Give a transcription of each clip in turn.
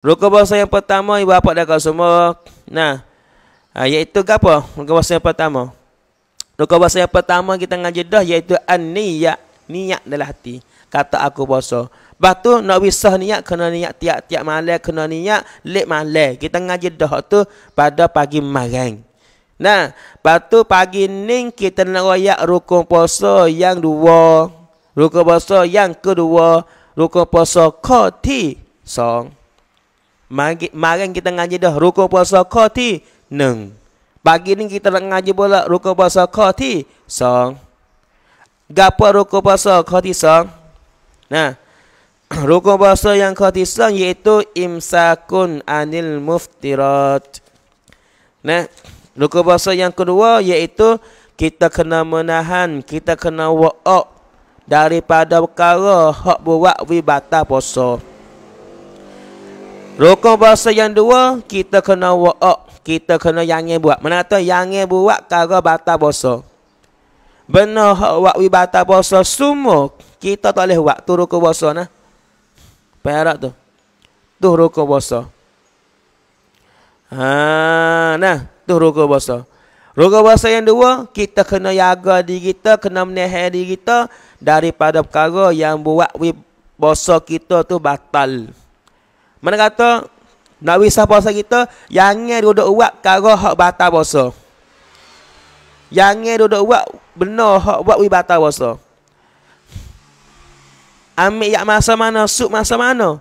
Ruku bahasa yang pertama ibu bapa dah kau semua. Nah. Ha, iaitu ke apa? Ruku bahasa yang pertama. Ruku bahasa yang pertama kita ngaji dah iaitu an-niyat. Niat dalam hati. Kata aku bahasa. Lepas tu nak wisah niat kena niat tiap-tiap malam kena niat lek malam. Kita ngaji dah tu pada pagi marang. Nah, lepas tu pagi ni kita nak royak rukun puasa yang dua. Rukun puasa yang kedua. Rukun puasa kati song. Malam kita ngaji dah rukun puasa khati Neng Pagi ni kita nak ngaji pula rukun puasa khati Song Gapa rukun puasa khati song Nah Rukun puasa yang khati song iaitu Imsakun anil muftirat Nah Rukun puasa yang kedua iaitu Kita kena menahan Kita kena wa'ok Daripada perkara Hak buat wibata puasa Rukun puasa yang dua, kita kena wa'ak. Oh, kita kena yangin buat. Mana tu yangin buat kara batal puasa. Benar hak wak wi batal puasa semua. Kita tak boleh buat tu rukun puasa nah. Perak tu. Tu rukun puasa. Ha, nah, tu rukun puasa. Rukun puasa yang dua, kita kena jaga diri kita, kena menahan diri kita daripada perkara yang buat wi puasa kita tu batal. Mana kata nak wisah puasa kita yang ni duduk buat kalau hak batal puasa. Yang ni duduk buat benar hak buat wisah batal puasa. Ambil yak masa mana, sup masa mana.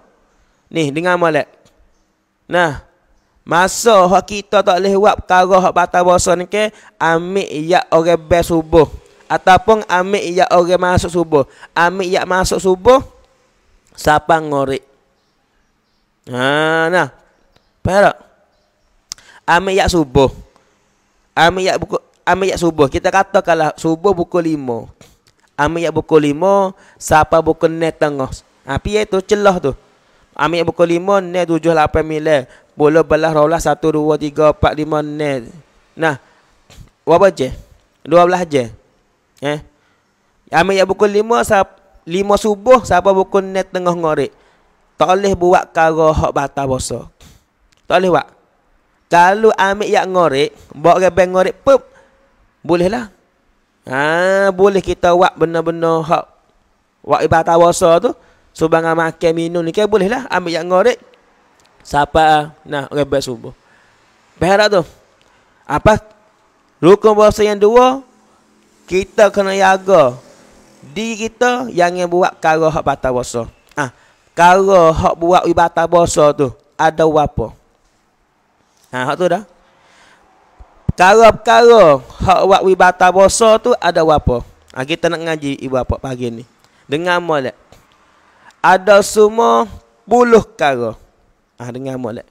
Ni dengan molek. Nah. Masa hak kita tak boleh buat perkara hak batal puasa ni ke, ambil yak orang bel subuh ataupun ambil yak orang masuk subuh. Ambil yak masuk subuh sapang ngorik. Ha nah. Faham tak? Ambil yak subuh. Ambil yak buku ambil yak subuh. Kita kata kalau subuh buku 5. Ambil yak pukul 5 siapa pukul 9 tengah. Ha piye tu celah tu. Ambil yak pukul 5 ne 7 8 mile. Bola belah rolah 1 2 3 4 5 ne. Nah. Berapa je? 12 je. Eh. Ambil yak pukul 5 siapa 5 subuh siapa pukul 9 tengah ngorek. Tak boleh buat kara hak batal puasa. Tak boleh buat. Kalau ambil yang ngorek, buat rebang ngorek, pup, bolehlah. Ha, boleh kita buat benar-benar hak buat ibadah puasa tu. Subangan makan, minum ni, kan bolehlah ambil yang ngorek. Siapa nah rebang subuh. Perak tu. Apa? Rukun puasa yang dua, kita kena jaga Di kita yang buat kara hak batal puasa kalau hak buat ibadah puasa tu ada apa? Ha hak tu dah. Kalau-kalau hak buat ibadah puasa tu ada apa? Ha, kita nak ngaji ibu apa pagi ni. Dengar molek. Ada semua puluh kara. ha, dengar molek.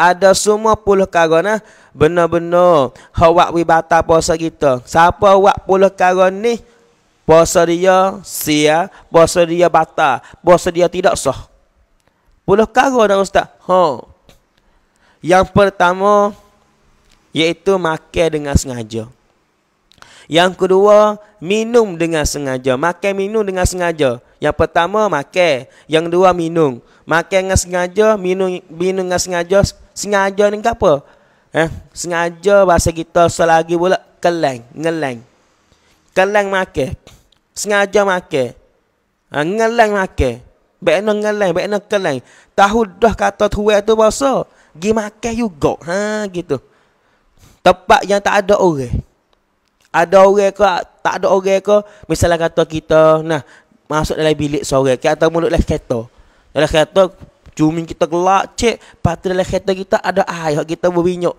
Ada semua puluh kara nah benar-benar hak buat ibadah puasa kita. Siapa buat puluh kara ni? Puasa dia sia, puasa dia batal, puasa dia tidak sah. Puluh karo dah ustaz. Ha. Yang pertama iaitu makan dengan sengaja. Yang kedua, minum dengan sengaja. Makan minum dengan sengaja. Yang pertama makan, yang kedua minum. Makan dengan sengaja, minum minum dengan sengaja. Sengaja ni apa? Eh, sengaja bahasa kita selagi pula kelang, ngelang. Kelang makan sengaja makan. Ha, ngelang makan. Bekna ngelang, nak kelang. Tahu dah kata tuwe tu bahasa. Gi makan juga. Ha, gitu. Tempat yang tak ada orang. Ada orang ke, tak ada orang ke. Misalnya kata kita, nah, masuk dalam bilik sore. Kata mulut lah kereta. Dalam kereta, cumi kita gelak, cek. Lepas dalam kereta kita ada air. Kita berminyak.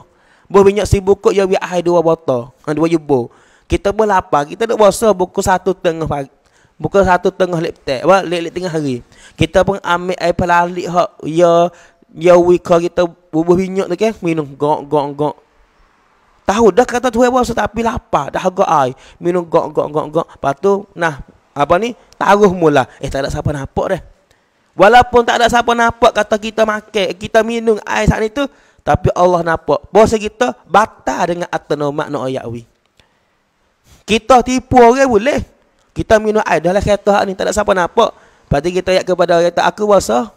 Berminyak sibuk kok, ya biar air dua botol. Ha, dua jubur kita pun lapar kita nak puasa pukul satu tengah pagi pukul satu tengah lepet apa lelek tengah hari kita pun ambil air pelalik hak ya ya wika kita bubuh minyak tu kan minum gok gok gok tahu dah kata tuai puasa tapi lapar dah agak air minum gok gok gok gok patu nah apa ni taruh mula eh tak ada siapa nampak dah Walaupun tak ada siapa nampak kata kita makan, kita minum air saat itu, tapi Allah nampak. Bahasa kita batal dengan atnomak no ayat kita tipu orang boleh. Kita minum air dalam kereta hak ni tak ada siapa nampak. Lepas kita ayat kepada orang kata aku wasa.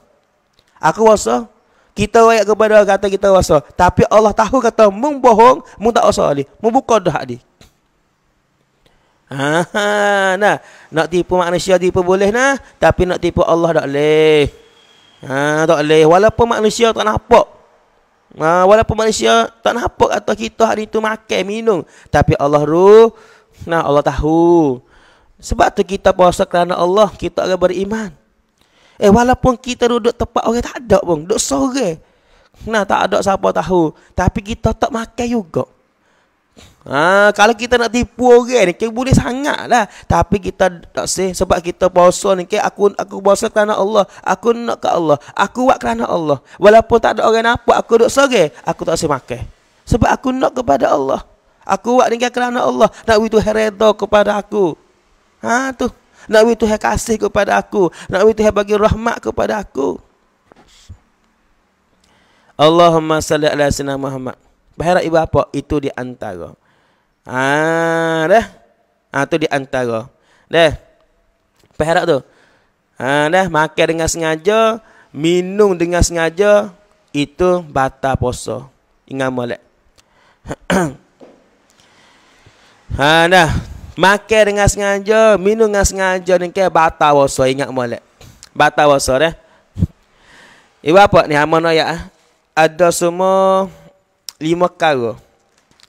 Aku wasa. Kita ayat kepada orang kata kita wasa. Tapi Allah tahu kata mung bohong, mung tak wasa ni. Mung dah hak ni. Ha, nah. Nak tipu manusia tipu boleh nah, tapi nak tipu Allah tak boleh. Ha, tak boleh walaupun manusia tak nampak. Ha, walaupun manusia tak nampak atau kita hari itu makan minum, tapi Allah ruh Nah Allah tahu. Sebab tu kita puasa kerana Allah, kita akan beriman. Eh walaupun kita duduk tempat orang tak ada pun, duduk sore. Nah tak ada siapa tahu, tapi kita tak makan juga. Ha, kalau kita nak tipu orang ni, kita boleh sangat lah. Tapi kita tak sih sebab kita puasa ni, kita, aku aku puasa kerana Allah. Aku nak ke Allah. Aku buat kerana Allah. Walaupun tak ada orang nampak, aku duduk sore, aku tak sih makan. Sebab aku nak kepada Allah. Aku buat dengan kerana Allah. Nabi Tuhan redha kepada aku. Ha tu. Nabi Tuhan kasih kepada aku. Nabi Tuhan bagi rahmat kepada aku. Allahumma salli ala sayyidina Muhammad. Bahara ibu apa? Itu di antara. Ha dah. Ha tu di antara. Dah. Bahara tu. Ha dah makan dengan sengaja, minum dengan sengaja itu batal puasa. Ingat molek. Ha dah. Makan dengan sengaja, minum dengan sengaja ni ke batal puasa ingat molek. Batal puasa dah. Ibu apa ni hama ya? Ada semua lima kara.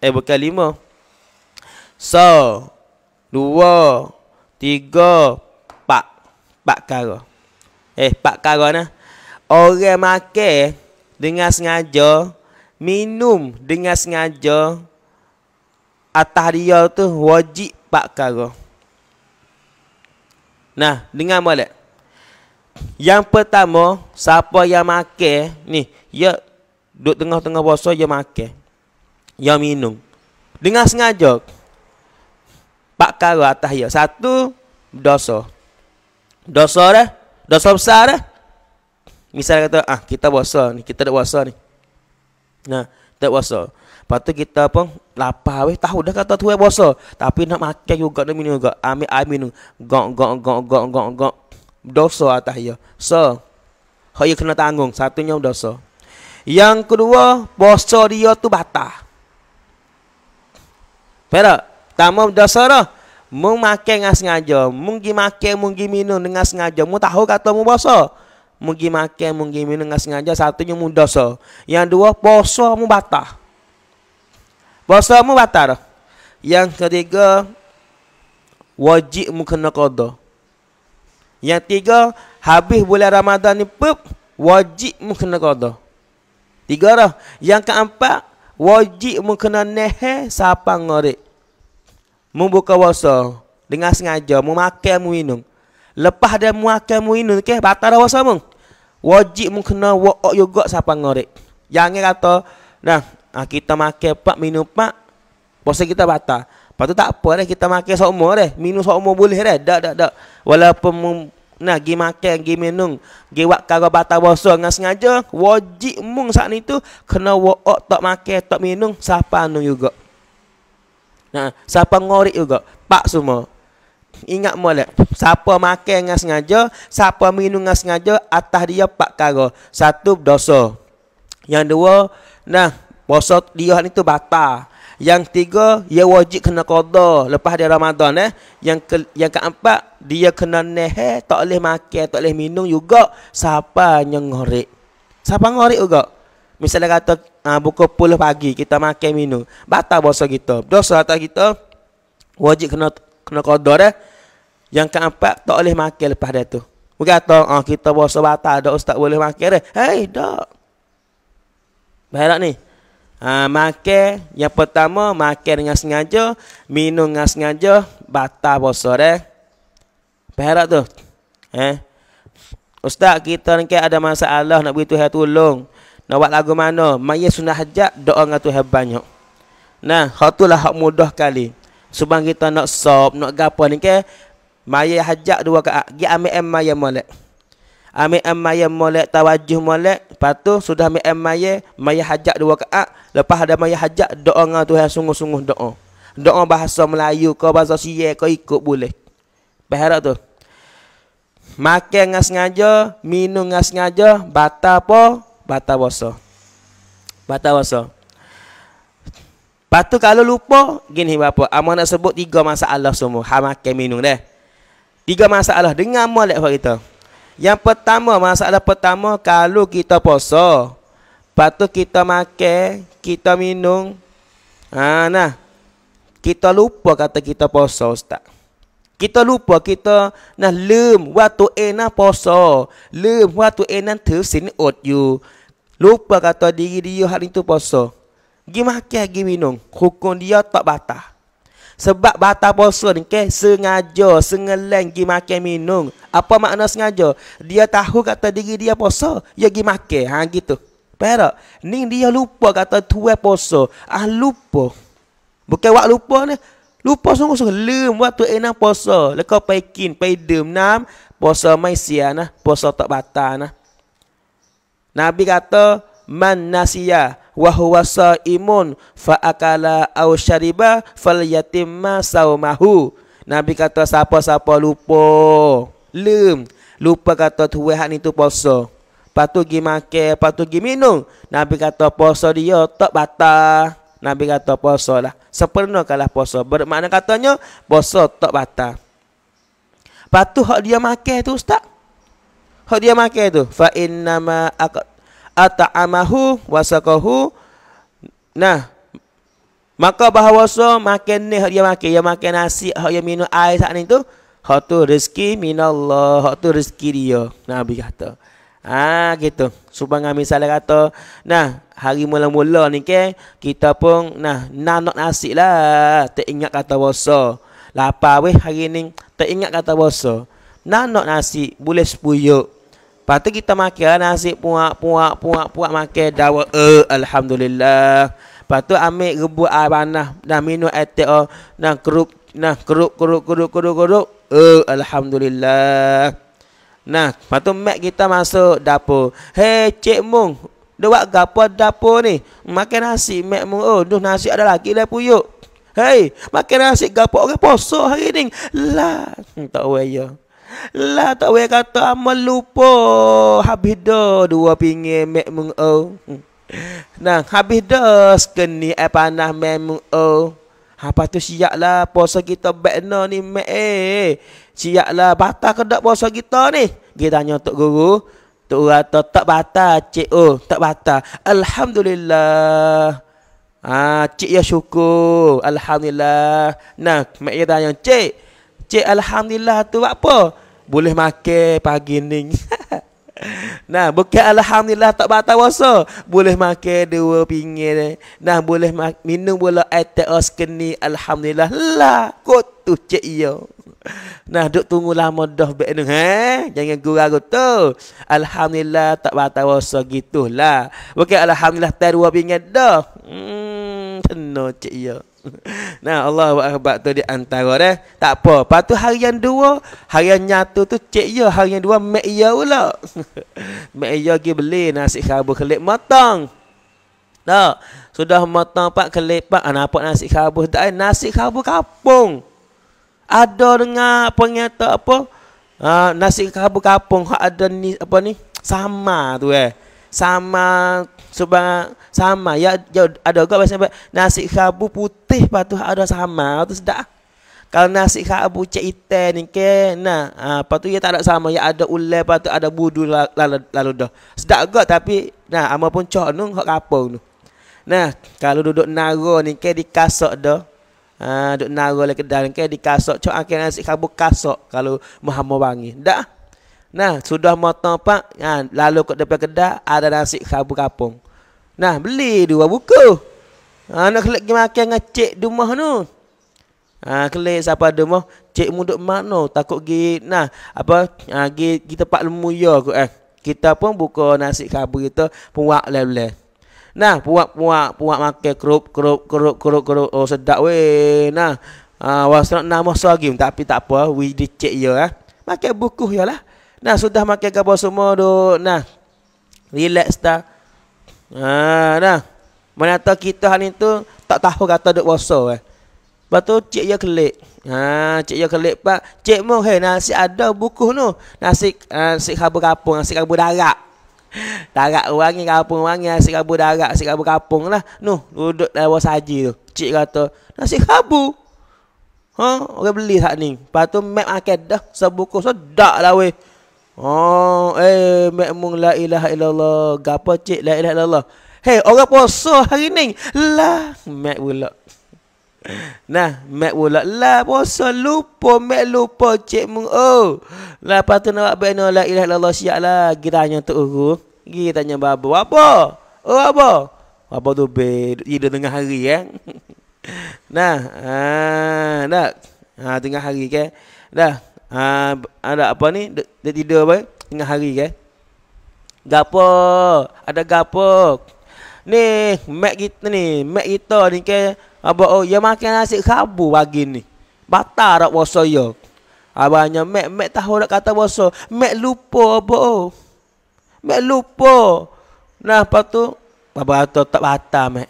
Eh bukan lima. So, dua, tiga, empat. Empat kara. Eh, empat kara ni. Orang makan dengan sengaja, minum dengan sengaja, atas dia tu wajib empat perkara. Nah, dengar molek. Yang pertama, siapa yang makan ni, ya duduk tengah-tengah puasa dia ya makan. Yang minum. Dengan sengaja. Empat perkara atas dia. Satu dosa. Dosa dah. Dosa besar dah. Misalnya kata, ah kita puasa ni, kita tak puasa ni. Nah, tak puasa. Lepas tu kita pun lapar weh tahu dah kata tuai puasa tapi nak makan juga nak minum juga. Amin minum, Gok gok gok gok gok gok. Dosa atas ya. So hoyo kena tanggung satunya dosa. Yang kedua, puasa dia tu batal. Pera, tamu dosa dah. Mu makan ngas sengaja, mu gi makan, mu gi minum dengan sengaja, mu tahu kata mu puasa. Mu gi makan, mu gi minum dengan sengaja, satunya mu dosa. Yang dua, puasa mu batal. Puasa mu batal Yang ketiga wajib mu kena qada. Yang tiga habis bulan Ramadan ni pup wajib mu kena qada. Tiga dah. Yang keempat wajib mu kena nehe siapa ngorek. Mu buka puasa dengan sengaja mu makan mu minum. Lepas dia mu makan mu minum ke batal dah puasa mu. Wajib mu kena wa'ok juga siapa ngorek. Yang ni kata nah ha, kita makan pak minum pak puasa kita batal Lepas tu tak apa dah kita makan seumur dah. Minum seumur boleh dah. Tak, tak, tak. Walaupun mu, nah, pergi makan, pergi minum. Pergi buat kagak batal bosa dengan sengaja. Wajib mung saat ni tu. Kena wakak tak makan, tak minum. Siapa anu juga. Nah, siapa ngorik juga. Pak semua. Ingat mulai. Siapa makan dengan sengaja. Siapa minum dengan sengaja. Atas dia pak kagak. Satu, dosa. Yang dua, nah. Puasa dia ni tu batal. Yang tiga, dia wajib kena qada lepas dia Ramadan eh. Yang ke, yang keempat, dia kena neh. tak boleh makan, tak boleh minum juga siapa yang ngorek. Siapa ngorek juga? Misalnya kata uh, buka puluh pagi kita makan minum, batal puasa kita. Dosa atas kita wajib kena kena qada eh. Yang keempat, tak boleh makan lepas dia tu. Bukan kata uh, kita puasa batal, dah ustaz boleh makan dah. Eh. Hey dak. Baiklah ni. Ha, makan yang pertama makan dengan sengaja, minum dengan sengaja, batal puasa deh. Perak tu. Eh. Ustaz kita ni kan ada masalah nak beri Tuhan tolong. Nak buat lagu mana? Mayat sunah hajat doa dengan Tuhan banyak. Nah, hak tu lah hak mudah kali. Sebab kita nak sop, nak gapa ni ke? Kan? Mayat hajat dua ke? Gi ambil em mayat molek. Ambil em mayat molek, tawajuh molek. Lepas sudah ambil em mayat, mayat hajat dua ke? Lepas ada maya hajat doa dengan Tuhan sungguh-sungguh doa. Doa bahasa Melayu kau bahasa Sia kau ikut boleh. Berharap tu. Makan dengan sengaja, minum dengan sengaja, bata apa? bata puasa. bata puasa. Lepas kalau lupa, gini bapa. Amo ah, nak sebut tiga masalah semua. Ha makan minum deh. Tiga masalah dengan molek buat kita. Yang pertama, masalah pertama kalau kita puasa, Lepas kita makan, kita minum ha nah kita lupa kata kita puasa ustaz kita lupa kita nah l ืม waktu enak puasa l ืม waktu enak tersin ot you lupa kata diri dia hari tu puasa gi makan gi minum hukum dia tak batal sebab batal puasa ni ke sengaja sengeleng gi makan minum apa makna sengaja dia tahu kata diri dia puasa dia ya gi makan ha gitu Perak. Ni dia lupa kata tuai poso. Ah lupa. Bukan wak lupa ni. Lupa sungguh-sungguh. Lem wak tu enak poso. Lekau lah pergi pergi pedem nam. Poso mai sia nah. Poso tak batal nah. Nabi kata. Man nasiya. Wahuwa sa'imun. Fa'akala au syariba. Fal yatimma sawmahu. Nabi kata siapa-siapa lupa. Lem. Lupa kata tuai hak ni tu poso. Lepas tu pergi makan, lepas tu pergi minum. Nabi kata puasa dia tak batal. Nabi kata puasa lah. Sepenuhnya kalah puasa. Bermakna katanya puasa tak batal. Lepas tu hak dia makan tu ustaz. Hak dia makan tu. Fa innama ata'amahu wasakahu. Nah, Maka bahawasa makan ni hak dia makan, dia makan nasi, hak dia minum air saat ni tu, hak tu rezeki minallah, hak tu rezeki dia. Nabi kata. Ha gitu. Subang kami salah kata. Nah, hari mula-mula ni ke kita pun nah nanok nasi lah. Tak ingat kata bosso. Lapa weh hari ni tak ingat kata bosso. nanok nasi boleh sepuyuk. patut kita makan lah nasi puak puak puak puak makan dawa eh alhamdulillah. patut tu ambil rebut air panas dan minum air teh nah oh, kerup nah kerup kerup kerup kerup kerup uh, alhamdulillah. Nah, lepas tu Mac kita masuk dapur. Hei, Cik Mung. Dia buat gapa dapur ni? Makan nasi, mak Mung. Oh, duh, nasi ada lagi dah puyuk. Hei, makan nasi gapa orang poso hari ni. Lah, tak boleh ya. Lah, tak boleh kata ama lupa. Habis dah dua pinggir mak Mung. Oh. Nah, habis dah sekeni air panas mak Mung. Oh. Apa tu siap lah poso kita back ni, mak Eh, Siaplah batal ke tak puasa kita ni? Dia tanya Tok Guru. Tok Guru kata, tak batal Cik Oh, tak batal. Alhamdulillah. Ah, Cik ya syukur. Alhamdulillah. Nah, Mak Ya tanya, Cik. Cik Alhamdulillah tu apa? Boleh makan pagi ni. nah, bukan Alhamdulillah tak batal puasa. Boleh makan dua pinggir. Nah, boleh minum pula air teh askeni, Alhamdulillah. Lah, kot tu cik yo. Ya. Nah duk tunggu lama dah baik ni ha? Jangan gurau tu Alhamdulillah tak batal rasa gitulah Bukan okay, Alhamdulillah teruah bingat dah Hmm Tenuh cik ya Nah Allah buat tu di antara dah Tak apa Lepas tu hari yang dua Hari yang nyata tu cik ya Hari yang dua mak ya pula Mak ya pergi beli nasi karbu kelip matang Tak Sudah matang pak kelip pak ah, Nampak nasi karbu tak Nasi karbu kapung ada dengar apa nyata apa uh, nasi kabu kapung hak ada ni apa ni sama tu eh sama sebab sama ya, ya ada juga bahasa nasi kabu putih patu ada sama tu sedak kalau nasi kabu cerita ni ke nah uh, ah, patu ya tak ada sama ya ada ulai patu ada budu lalu lalu dah sedak juga tapi nah apa pun cok nun hak kapung tu nah kalau duduk naro ni ke dikasok dah Ah duk naro le kedai ke di kasok cok akan nasi kabu kasok kalau Muhammad bangi. Dak. Nah, sudah motong pak, ha, lalu ke depan kedai ada nasi kabu kapung. Nah, beli dua buku. Ha, nak kelak pergi makan dengan cik rumah tu. Ha, kelak siapa rumah, cik mu duk mano takut gi nah, apa ha, gi kita pak lemuya ke eh. Kita pun buka nasi kabu kita pun wak lele. Nah, puak puak puak makan kerup kerup kerup kerup kerup oh sedap weh. Nah, ah uh, wasra nama sagim tapi tak apa, we dicek ya. Eh. Makan buku yalah. Nah, sudah makan gapo semua duk. Nah. Relax dah. Ha uh, nah. Mana tahu kita hari tu tak tahu kata duk puasa eh. Batu cik ya kelik. Ha ah, cik ya kelik pak. Cik mu hey, nasi ada buku tu. Nasi uh, nasi kabu kapung, nasi kabu darak. Tak Tarak wangi kapung wangi Nasi kabu darak Nasi kabu kapung lah Nuh Duduk dalam bawah saji tu Cik kata Nasi kabu Ha Orang beli saat ni Lepas tu Mek makan dah Sebuku sedap lah weh Oh, eh, mek mung la ilaha illallah. Gapo cik la ilaha illallah. Hei, orang puasa hari ni. Lah, mek pula. Nah, Mac pula lah bosan lupa Mac lupa cik mung. Oh. Lah patu nak buat benar la ilaha illallah siap lah. Giranya tu guru. Gi tanya babo. Apa? Oh apa? Apa tu be di tengah hari eh. Nah, ha ah, nak. Ha tengah hari ke. Dah. Ha ada ah, apa ni? Dia tidur apa? Tengah hari ke. Gapo? Ada gapo? Ni mac kita ni, mac kita ni ke apa oh ya makan nasi khabu pagi ni. Batal dak puasa ya. Abangnya mak mak tahu dak kata puasa. mac lupa apa oh. mac lupa. Nah, apa tu? Apa tu tak batal mac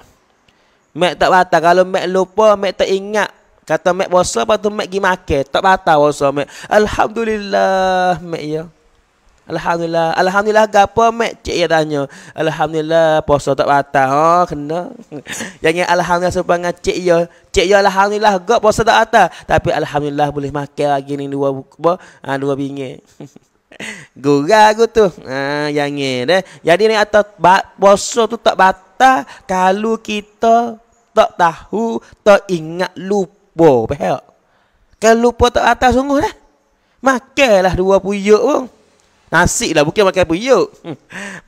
Mak tak batal kalau mac lupa, mac tak ingat kata mak puasa patu mac gi makan. Tak batal puasa mac. Alhamdulillah mac ya. Alhamdulillah. Alhamdulillah gapo mak cik ya tanya. Alhamdulillah puasa tak batal. Ha oh, kena. Yang yang alhamdulillah sebab dengan cik ya. Cik ya alhamdulillah gapo puasa tak batal. Tapi alhamdulillah boleh makan lagi ni dua apa? Ha dua bingit. Gura aku tu. Ha yang ni deh. Jadi ni atas puasa tu tak batal kalau kita tak tahu, tak ingat lupa. Faham? Kalau lupa tak atas sungguh dah. Makanlah dua puyuk pun. Nasi lah bukan makan puyuk. Hmm.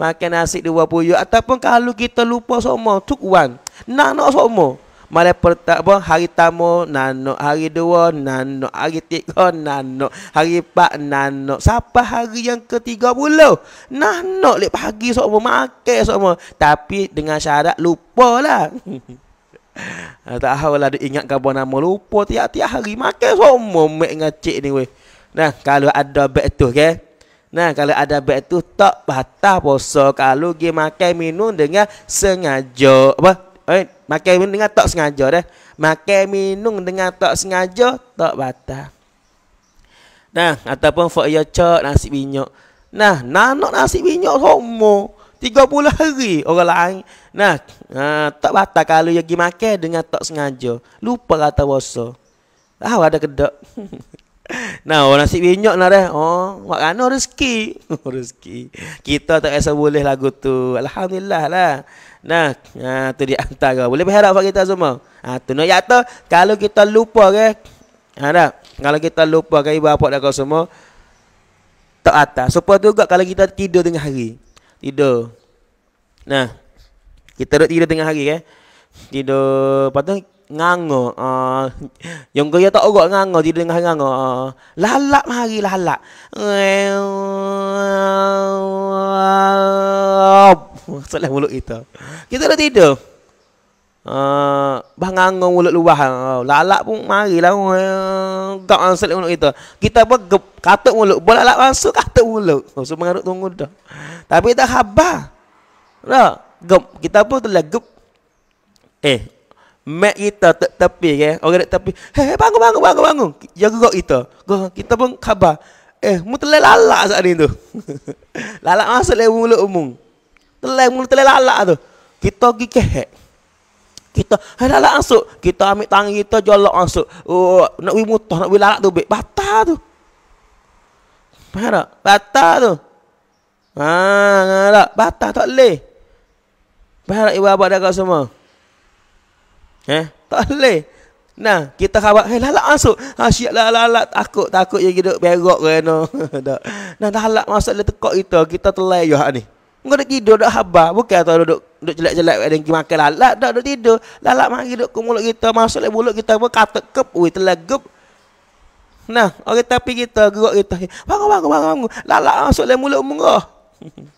makan nasi dua puyuk ataupun kalau kita lupa semua, took one. Nak nak semua. Malam pertama hari tamo nano hari dua nano hari tiga nano hari empat nano siapa hari yang ketiga pula nano lek pagi sok mau makan sok mau tapi dengan syarat lupa lah ah, tak hawa lah ingat gabo mau lupa tiap-tiap hari makan sok mau mek ngacik ni weh nah kalau ada betul ke okay? Nah, kalau ada baik tu tak batah puasa kalau dia makan minum dengan sengaja. Apa? Eh, makan minum dengan tak sengaja deh, Makan minum dengan tak sengaja tak batah. Nah, ataupun fok ya cok nasi minyak. Nah, nanok nasi minyak homo. 30 hari orang lain. Nah, ha, ah, tak batal kalau dia pergi makan dengan tak sengaja. Lupa kata wasa. Tahu ada kedok. Nah, orang nasi minyak lah dah. Oh, makan rezeki. Oh, rezeki. Kita tak rasa boleh lagu tu. Alhamdulillah lah. Nah, ha, tu dia hantar Boleh berharap buat kita semua. Ha, tu nak yak tu. Kalau kita lupa ke. Ha, tak? Kalau kita lupa ke ibu bapak dah semua. Tak atas. Supaya tu juga kalau kita tidur tengah hari. Tidur. Nah, kita duduk tidur tengah hari ke. Tidur. Lepas tu, nganga uh, yang gaya tak orang nganga di dengar nganga uh, lalak mari lalak salah mulut kita kita dah tidur uh, eh, bang nganga mulut luah lalak pun mari lah uh, gak salah mulut kita kita pun kata mulut boleh lalak masuk kata mulut oh, so mengarut tunggu dah tapi tak habar dah gop kita pun telah gop Eh, Mac kita tak tepi kan? Okay? Orang tak tepi. Hei, hey, bangun, bangun, bangun, bangun. Ya gerak kita. Kita pun khabar. Eh, mu telah lalak saat ni tu. lalak masuk lewung mulut umum. Telah mulut telah lalak tu. Kita pergi kehek. Kita, hei lalak masuk. Kita ambil tangan kita, jolok masuk. Oh, nak pergi mutah, nak pergi lalak tu. Bik. Batal tu. Faham tak? Batal tu. Haa, ngalak. Batal tak boleh. Faham tak ibu-abak kau semua? Eh, tak boleh. Nah, kita khabar, "Hei, eh, lalat masuk." Ha, siap lah lalat takut, takut je kita berok kena. Tak. nah, dah lalat masuk dia tekok kita, kita telai yo ni. Engkau nak tidur dak khabar, bukan tu duduk duduk jelak-jelak ada yang makan lalat, dak duduk tidur. Lalat mari duduk ke mulut kita, masuk lek mulut kita apa katuk kep, oi telai gep. Nah, orang tapi kita gerak kita. Bangun, bangun, bangun, bangun. Lalat masuk lek mulut mengah.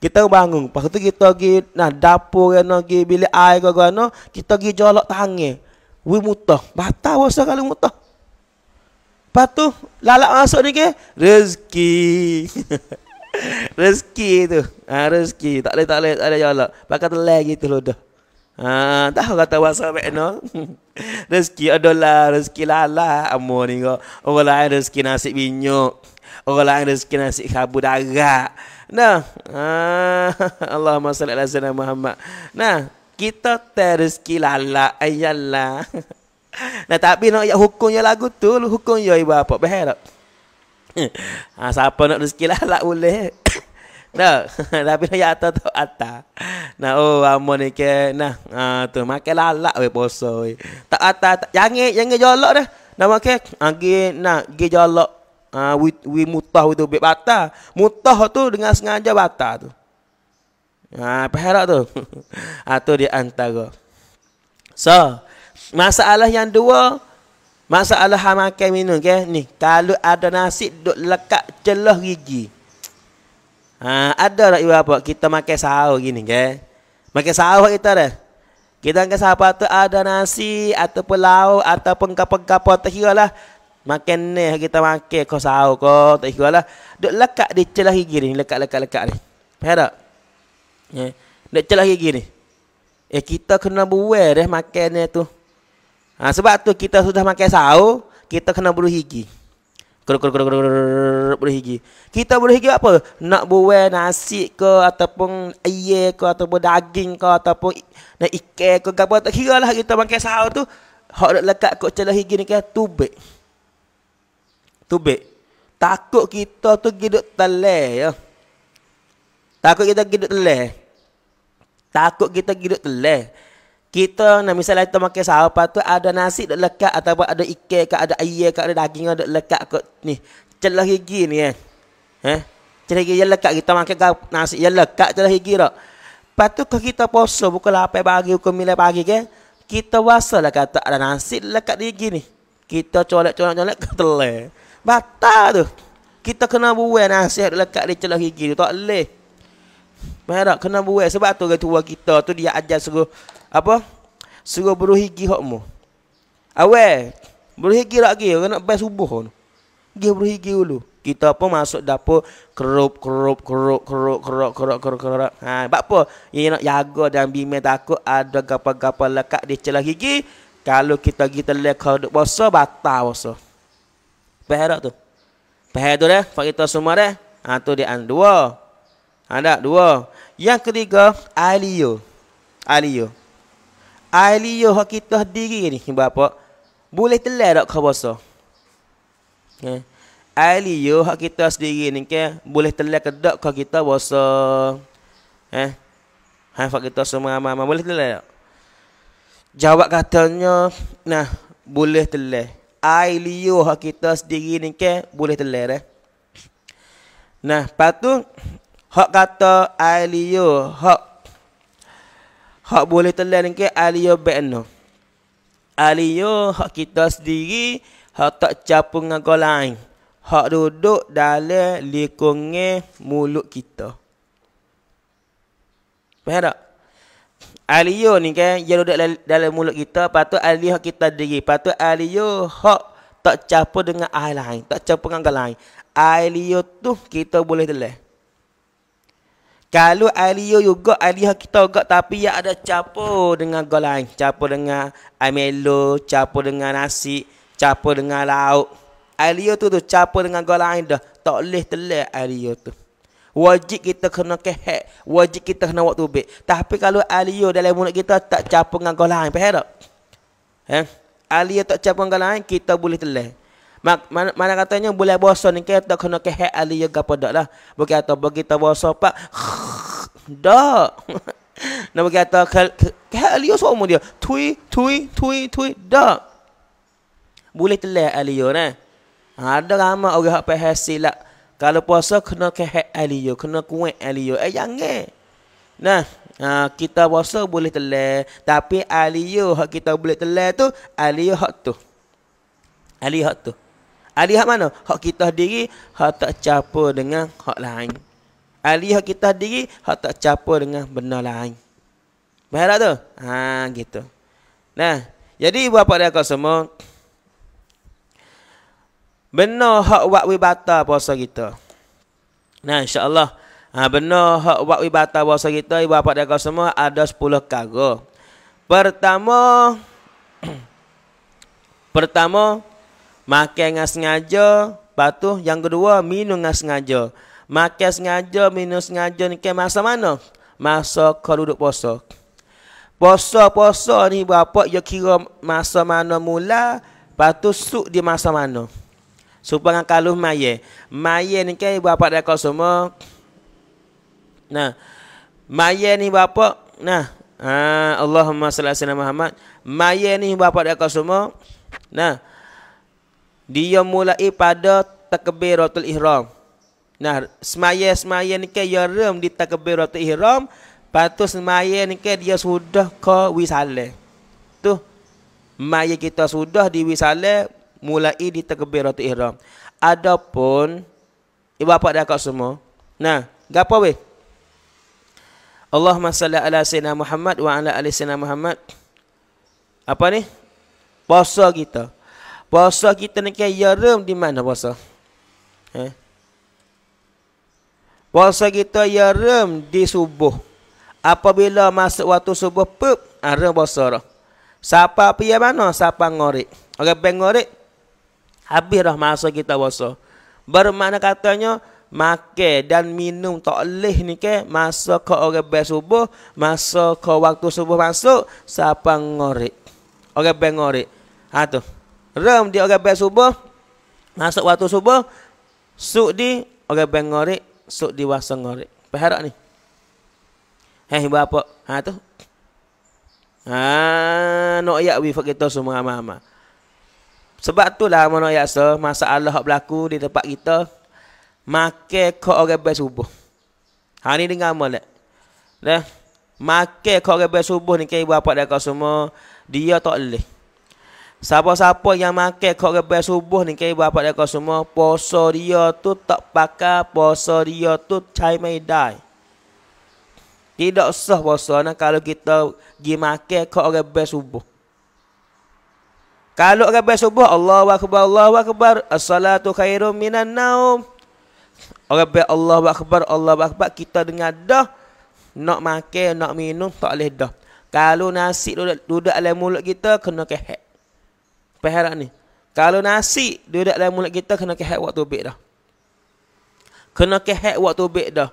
kita bangun lepas tu kita pergi nah dapur kan pergi bilik air ke gano kita pergi jolok tangi we mutah batal puasa kalau mutah lepas tu lalat masuk ni ke rezeki rezeki tu ha, rezeki tak boleh tak boleh tak boleh jolok pakai telai gitu lo lah dah ha, tak kata puasa baik no rezeki adalah rezeki lala, amur ni kau orang lain rezeki nasi binyo, orang lain rezeki nasi kabu darat Nah, ah, Allahumma salli ala sayyidina Muhammad. Nah, kita terski lala ayallah. Nah, tapi nak ya hukum lagu tu, hukum ya ibu apa berharap. Ha, ah, siapa nak rezeki lala boleh. Nah, tapi nak ya atas tu atas. Nah, oh amon ni ke. Nah, ha, tu makan lala we poso. Tak atas, yang ni jolok dah. Nama ke, ha, nah, gi jolok. Ah uh, wi, wi mutah itu bib bata. Mutah tu dengan sengaja bata tu. Ah uh, perak tu. Atau ah, di antara. So, masalah yang dua masalah hak makan minum ke okay? ni kalau ada nasi duk lekat celah gigi ha ada lah ibu apa kita makan sahur gini ke okay? makan sahur kita dah kita angkat sahur tu ada nasi ataupun lauk ataupun kapak-kapak tak kira lah Makan ni kita makan kau sahur kau tak kira lah. Duk lekat di celah gigi ni, lekat-lekat-lekat ni. Faham tak? Ya. Duk celah gigi ni. Eh kita kena buai dah makan ni tu. Ha, sebab tu kita sudah makan sahur, kita kena buru gigi. Buru gigi. Kita buru gigi apa? Nak buai nasi ke ataupun ayam ke ataupun daging ke ataupun nak ikan ke apa tak kira lah kita makan sahur tu. Hak lekat kau celah gigi ni kan tubik. Tu Tubik. Takut kita tu hidup telah ya. Takut kita hidup telah. Takut kita hidup telah. Kita nak misalnya kita makan sarapan tu ada nasi dekat lekat ataupun ada ikan ke ada ayam ke ada daging dekat lekat kat ni. Celah gigi ni eh. Eh. Celah gigi ya lekat kita makan nasi yang lekat celah gigi dak. Patu ke kita puasa pukul 8 pagi pukul 9 pagi ke, kita wasalah kata ada nasi lekat di gigi ni. Kita colek-colek-colek ke telah. Batal tu. Kita kena buat nasihat lekat dia celah gigi tu. Tak boleh. Faham tak? Kena buat. Sebab tu tua kita tu dia ajar suruh. Apa? Suruh buruh gigi hukmu. Awal. Buruh gigi tak pergi. Kena bayar subuh tu. Pergi buruh gigi dulu. Kita pun masuk dapur. Kerup, kerup, kerup, kerup, kerup, kerup, kerup, kerup. Ha, sebab apa? Yang nak jaga dan bimbing takut ada gapa-gapa lekat di celah gigi. Kalau kita pergi telah kerup basah, batal basah. Pahera tu. Pahera tu dah. Fakta semua dah. Ha, tu dia an. Dua. Ada ha, dua. Yang ketiga. Aliyo. Aliyo. Aliyo hak kita diri ni. Bapak. Boleh telah tak kau bahasa? Ya. Okay. Aliyo hak kita sendiri ni. Okay. Boleh telah ke tak kau kita bahasa? Ya. Eh. Ha, fak kita semua mama Boleh telah tak? Jawab katanya. Nah. Boleh telah. Ai liu hak kita sendiri ni ke boleh telan eh. Nah, patu hak kata ai liu hak hak boleh telan ke ai liu beno. Ai liu hak kita sendiri hak tak capung dengan orang lain. Hak duduk dalam lingkungan mulut kita. Faham tak? Aliyo ni kan Dia duduk dalam, mulut kita Lepas tu aliyo kita diri Lepas tu aliyo Hak Tak capur dengan air lain Tak capur dengan air lain Aliyo tu Kita boleh telah kalau Aliyo juga, Aliyo kita juga tapi yang ada capur dengan golang. Capur dengan amelo, capur dengan nasi, capur dengan lauk. Aliyo tu tu capur dengan golang dah. Tak boleh telah Aliyo tu. Wajib kita kena kehek. Wajib kita kena waktu baik. Tapi kalau alio dalam mulut kita tak capa dengan kau lain. Faham tak? Eh? Alio tak capa dengan kau lain, kita boleh telah. Mak, mana, mana katanya boleh bosan ni kita kena kehek alio ke apa tak lah. Bagi kata, bagi kita bosan pak. Tak. Nak bagi kata, kehek alio semua dia. Tui, tui, tui, tui. Tak. Boleh telah alio ni. Ada ramai orang yang silap. Kalau puasa kena kehek aliyo, kena kuat aliyo. Eh yang ni. Nah, ha, kita puasa boleh telah, tapi aliyo hak kita boleh telah tu aliyo hak tu. Aliyo hak tu. Aliyo hak mana? Hak kita diri hak tak capa dengan hak lain. Aliyo hak kita diri hak tak capa dengan benda lain. Faham tak tu? Ha gitu. Nah, jadi bapak dia kau semua benar hak buat wibata puasa kita. Nah, insyaAllah. Ha, benar hak buat wibata puasa kita, ibu bapa dan semua, ada 10 perkara. Pertama, pertama, makan dengan sengaja. Batu yang kedua, minum dengan sengaja. Makan sengaja, minum sengaja ni ke kan masa mana? Masa kau duduk puasa. Puasa-puasa ni bapa dia kira masa mana mula, lepas tu suk di masa mana supaya kaluh maye maye ni ke ibu dah kau semua nah maye ni bapa nah ha, Allahumma salli ala Muhammad maye ni bapa kau semua nah dia mulai pada takbiratul ihram nah semaya semaya ni ke yaram di takbiratul ihram Patut semaya ni ke dia sudah kau wisale tu maya kita sudah di wisale mulai di takbiratul ihram. Adapun ibu bapa dan akak semua. Nah, gapo weh? Allahumma salli ala sayyidina Muhammad wa ala ali sayyidina Muhammad. Apa ni? Puasa kita. Puasa kita ni kan yaram di mana puasa? Eh? Puasa kita yaram di subuh. Apabila masuk waktu subuh, pup, ada puasa dah. Siapa pergi mana? Siapa ngorek? Orang okay, pergi ngorek, habis dah masa kita puasa. Bermakna katanya makan dan minum tak leh ni ke masa ke orang bel subuh, masa ke waktu subuh masuk siapa ngorek. Orang bel ngorek. Ha tu. Rem di orang bel subuh masuk waktu subuh suk di orang bel ngorek, suk di waktu ngorek. Perhara ni. Hei bapak, ha tu. Ha nak ayat wifak kita semua mama. -ma. Sebab itulah mana ya so, masalah yang berlaku di tempat kita make kau orang bayar subuh. Ha ni dengar molek. Dah. Make kau orang bayar subuh ni kaya ibu bapa kau semua dia tak leh. Siapa-siapa yang make kau orang bayar subuh ni kaya ibu bapa kau semua puasa dia tu tak pakai puasa dia tu cai mai Tidak sah puasa nah kalau kita gi make kau orang bayar subuh. Kalau gabai subuh Allahu akbar Allahu akbar as-salatu khairum minan naum. Orang baik Allahu akbar Allahu akbar kita dengar dah nak makan nak minum tak boleh dah. Kalau nasi duduk duduk dalam mulut kita kena kehek. Perharap ni. Kalau nasi duduk dalam mulut kita kena kehek waktu baik dah. Kena kehek waktu baik dah.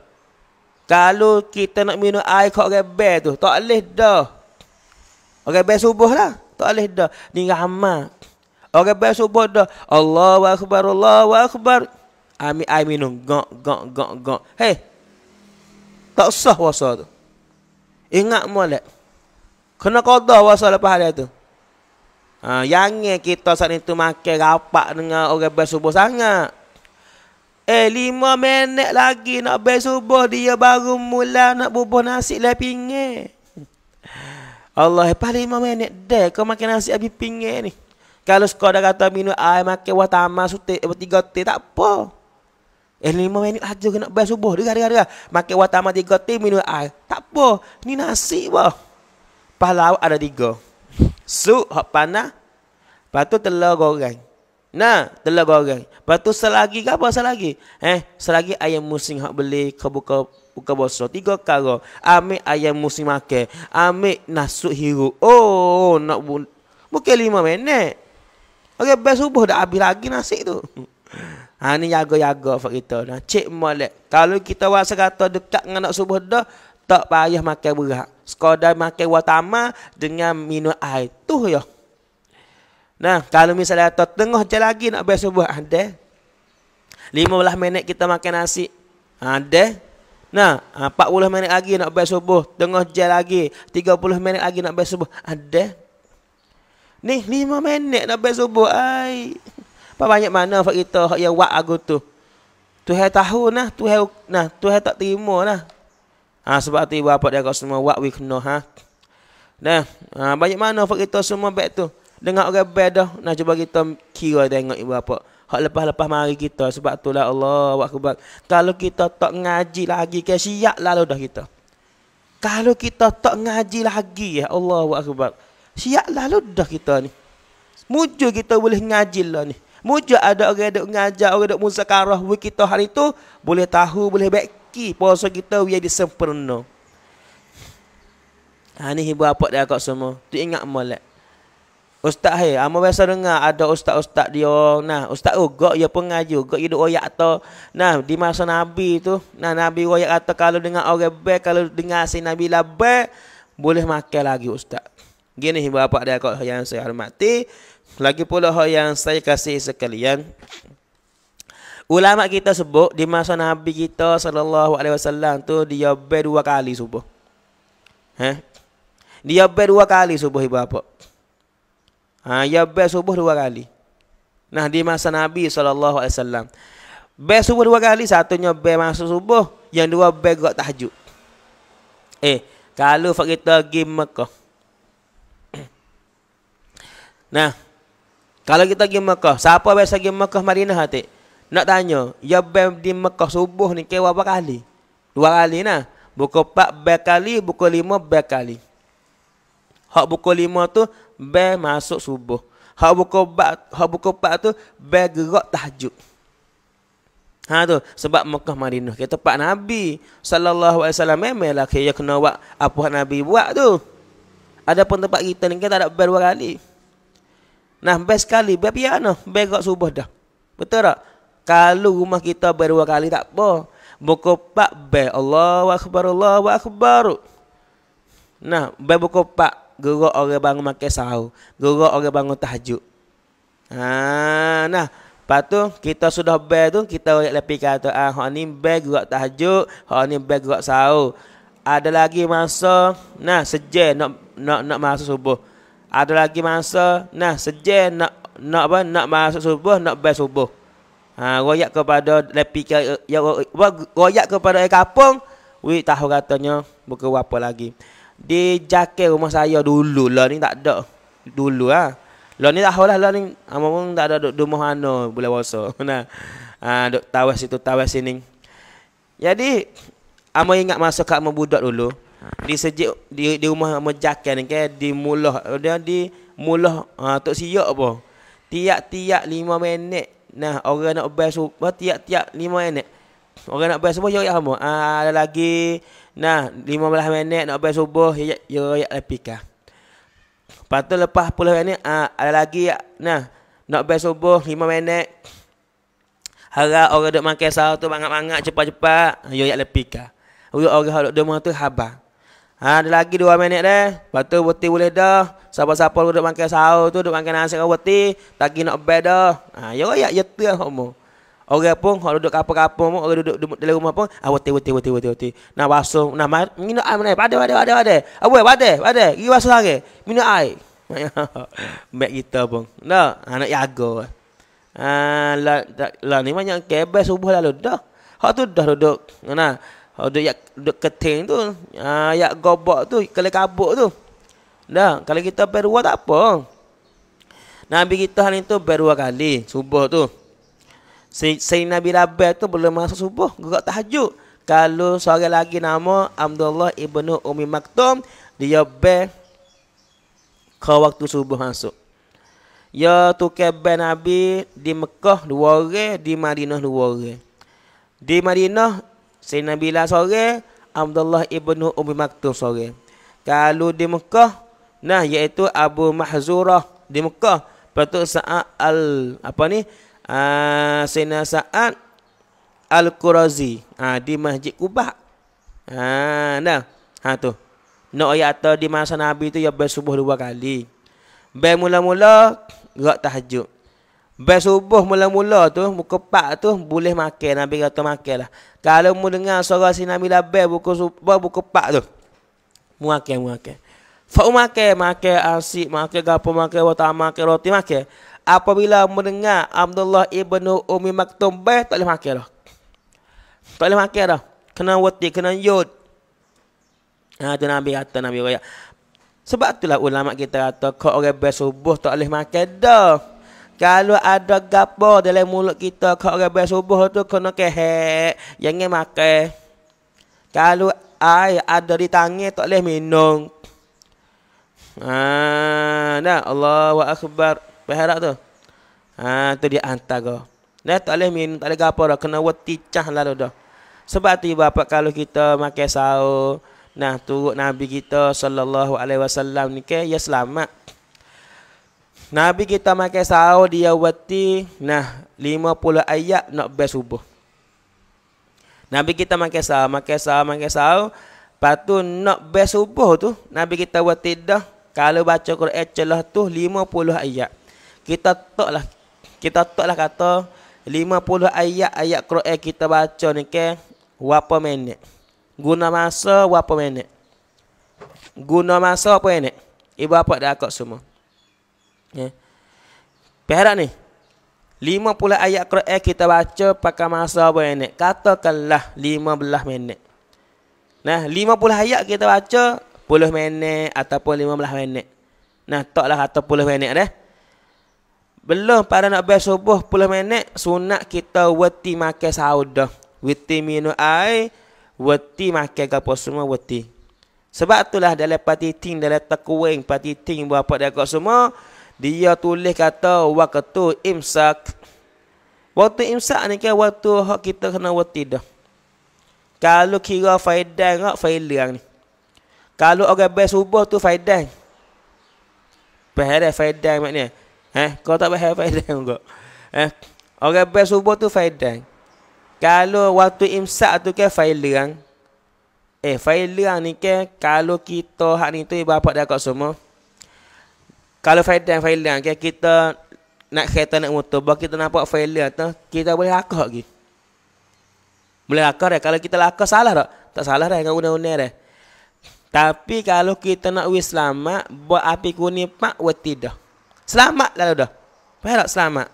Kalau kita nak minum air kat orang baik tu tak boleh dah. Orang baik subuh lah. Tak boleh dah. Ni rahmat. Orang baik subuh dah. Allahu Allah Allahu Akbar. Amin, amin. Gak, gak, gak, gak. Hei. Tak sah puasa tu. Ingat malak. Kena kodoh puasa lepas hari tu. Ha, yang kita saat itu makan rapat dengan orang baik subuh sangat. Eh lima minit lagi nak bayar subuh dia baru mula nak bubuh nasi lah pinggir. Allah paling lima minit dah kau makan nasi habis pinggir ni. Kalau sekolah dah kata minum air makan wah tamah sutik eh, tiga teh tak apa. Eh lima minit aja kena bayar subuh. Dia kata kata lah. makan wah tamah tiga teh minum air. Tak apa. Ni nasi bah. Pahlaw ada tiga. Su hak panah. Lepas tu telur goreng. Nah, telur goreng. Lepas selagi ke apa selagi? Eh, selagi ayam musim hak beli kebuka buka puasa tiga kala ambil ayam musim makan ambil nasuk hiru oh nak bun mungkin lima minit Okey, best subuh dah habis lagi nasi tu. Ha ni jaga-jaga fak kita dah. Ha, Cek molek. Kalau kita rasa kata dekat dengan nak subuh dah, tak payah makan berat. Sekadar makan watama dengan minum air tu ya. Nah, kalau misalnya tu tengah je lagi nak best subuh, ada. lima 15 minit kita makan nasi. Ada. Nah, 40 ha, minit lagi nak bayar subuh. Tengah jam lagi. 30 minit lagi nak bayar subuh. Ada. Ni 5 minit nak bayar subuh. Ai. Apa banyak mana fak kita hak yang wak aku tu. Tuhan tahu nah, Tuhan nah, Tuhan tak terima nah. Ha, sebab tu ibu dia kau semua wak we kena ha. Nah, ha, banyak mana fak kita semua baik tu. Dengar orang bedah. Nah cuba kita kira tengok ibu bapa hak lepas-lepas mari kita sebab itulah Allah kubat, kalau kita tak ngaji lagi ke siap lalu dah kita kalau kita tak ngaji lagi ya Allah wakubat siap lalu dah kita ni muju kita boleh ngaji lah ni muju ada orang ada ngajar orang ada musakarah buat kita hari tu boleh tahu boleh beki puasa kita yang sempurna. ha ni ibu apa dia kat semua tu ingat molek Ustaz hai, ama ah, biasa dengar ada ustaz-ustaz dia. Nah, ustaz tu gak dia pengaju, gak dia royak ta. Nah, di masa Nabi tu, nah Nabi royak kata kalau dengar orang baik, kalau dengar si Nabi la baik, boleh makan lagi ustaz. Gini berapa dia kok yang saya hormati, lagi pula hak yang saya kasih sekalian. Ulama kita sebut di masa Nabi kita sallallahu alaihi wasallam tu dia ber dua kali subuh. Ha? Dia ber dua kali subuh ibu apa? Ha, ya best subuh dua kali. Nah di masa Nabi SAW. Best subuh dua kali. Satunya best masuk subuh. Yang dua best gak tahajud. Eh. Kalau fak kita pergi Mekah. Nah. Kalau kita pergi Mekah. Siapa biasa pergi Mekah Madinah hati? Nak tanya. Ya best di Mekah subuh ni. Kewa berapa kali? Dua kali nah. Buka empat best kali. Buka lima kali. Hak buku lima tu be masuk subuh. Hak buka bab hak buka bab tu be gerak tahajud. Ha tu sebab Mekah Madinah kita pak Nabi sallallahu alaihi wasallam memanglah ke ya kena buat apa Nabi buat tu. Adapun tempat kita ni kan tak ada bel kali. Nah best kali be piano, anu, be gerak subuh dah. Betul tak? Kalau rumah kita berdua kali tak apa. Buka pak be Allahu akbar Allahu akbar. Nah, be buka pak gerak orang bangun makan sahur, gerak orang bangun tahajud. Ha nah, lepas kita sudah bel tu kita ayat lepi kata ah hok ni bel gerak tahajud, hok ni bel gerak sahur. Ada lagi masa nah sejen nak nak nak masuk subuh. Ada lagi masa nah sejen nak nak apa nak masuk subuh, nak bel subuh. Ha royak kepada lepi ke ya royak kepada kampung, wi tahu katanya buka apa lagi. Di jaket rumah saya dulu lah ni tak ada Dulu lah Lah ni tak tahu lah lah ni Amo pun tak ada duduk rumah mana boleh waso, Nah Haa ah, duduk tawas situ tawas sini Jadi Amo ingat masa kat rumah budak dulu Di sejik di, di rumah rumah jaket ni kan Di mulah Dia di mulah Haa tak siap apa Tiap-tiap lima minit Nah orang nak bayar Tiap-tiap lima minit Orang nak bayar semua Ya ya Amo Haa ah, ada lagi Nah, lima belah minit nak habis subuh, ya ya ya lebih ya, kah. Lepas tu lepas minit uh, ada lagi nah nak habis subuh 5 minit. Harap orang dok makan sahur tu bangat-bangat cepat-cepat, ya ya lepika. Ya, kah. Orang orang duk tu haba. Ha, ah, ada lagi dua minit dah. Batu beti boleh dah. Siapa-siapa duk makan sahur tu duk makan nasi kau beti, tak nak habis dah. Ha, ya ya ya tu homo. Ha, Orang pun hak duduk apa-apa, pun, orang duduk, duduk dalam rumah pun, awak tewe tewe tewe tewe. Nak basuh, nak minum air mana? Padah ah, padah padah padah. Awak padah, padah. Gi basuh lagi. Minum air. Mak kita pun. Dah, anak jaga. Ah, la, la, ni banyak kebas subuh lalu dah. Hak tu dah duduk. Mana? Hak duduk yak duduk keting tu. Ah, yak gobok tu, kelak kabuk tu. Dah, kalau kita berdua tak apa. Nabi kita hari tu berdua kali subuh tu. Sayyid Nabi Rabah tu belum masuk subuh gerak tahajud. Kalau seorang lagi nama Abdullah ibnu Umi Maktum dia be ke waktu subuh masuk. Ya tu ke Nabi di Mekah dua orang, di Madinah dua orang. Di Madinah Sayyid Nabi lah sore, Abdullah ibnu Umi Maktum sore. Kalau di Mekah nah iaitu Abu Mahzurah di Mekah patut saat al apa ni Ah, Sayyidina Sa'ad Al-Qurazi ha, di Masjid Kubah. Ah, ha dah. Ha tu. Nak ayat atas di masa Nabi tu ya bel subuh dua kali. Bel mula-mula gerak tahajud. Bel subuh mula-mula tu muka pak tu boleh makan Nabi kata makanlah. Kalau mu dengar suara si Nabi lah bel buka subuh buku pak tu. Mu makan mu makan. Fa makan makan asik makan gapo makan wa makan roti makan apabila mendengar Abdullah ibn Umi Maktum bah, tak boleh makan dah. Tak boleh makan dah. Kena wati, kena yud. Ha, tu Nabi kata, Nabi Raya. Sebab itulah ulama kita kata, kau orang bersubuh tak boleh makan dah. Kalau ada gapo dalam mulut kita, kau orang bersubuh tu kena kehek. Jangan makan. Kalau air ada di tangan tak boleh minum. Ah, ha, nah, Allahu akbar. Perak tu. Ha tu dia hantar ke. Dah tak boleh minum, tak boleh apa dah. Kena wati cah lalu dah. Sebab tu bapak kalau kita makan sao, Nah turut Nabi kita sallallahu alaihi wasallam ni ke. Ya selamat. Nabi kita makan sao dia wati. Nah 50 ayat nak bes subuh. Nabi kita makan sao, makan sao, makan sao, patu nak bes subuh tu. Nabi kita wati dah. Kalau baca Quran celah tu 50 ayat kita taklah kita taklah kata 50 ayat ayat Quran kita baca ni ke berapa minit guna masa berapa minit guna masa apa ini ibu apa dah kok semua ya perak ni 50 ayat Quran kita baca pakai masa apa ini katakanlah 15 minit nah 50 ayat kita baca 10 minit ataupun 15 minit nah taklah kata 10 minit dah belum pada nak bayar subuh 10 minit Sunat kita Wati makan saudah Wati minum air Wati makan kapal semua Wati Sebab itulah Dalam ting, Dalam takuing Patiting Berapa dia kat semua Dia tulis kata Waktu imsak Waktu imsak ni kan Waktu kita kena wati dah Kalau kira faedah Nak faedah ni Kalau orang bayar subuh tu faedah eh Faedah faedah maknanya Eh, kau tak bayar faedah juga. Eh, orang bayar subuh tu faedah. Kalau waktu imsak tu ke faedah Eh, faedah ni ke kalau kita hak ni tu bapak dah kat semua. Kalau faedah faedah ke kita nak kereta nak motor, bagi kita nampak faedah tu, kita boleh hakak lagi. Boleh hakak dah. Kalau kita lakak salah tak? Tak salah dah dengan undang-undang dah. Tapi kalau kita nak wis selamat, buat api kuning pak, buat tidak. Selamat lah dah. Faham tak selamat?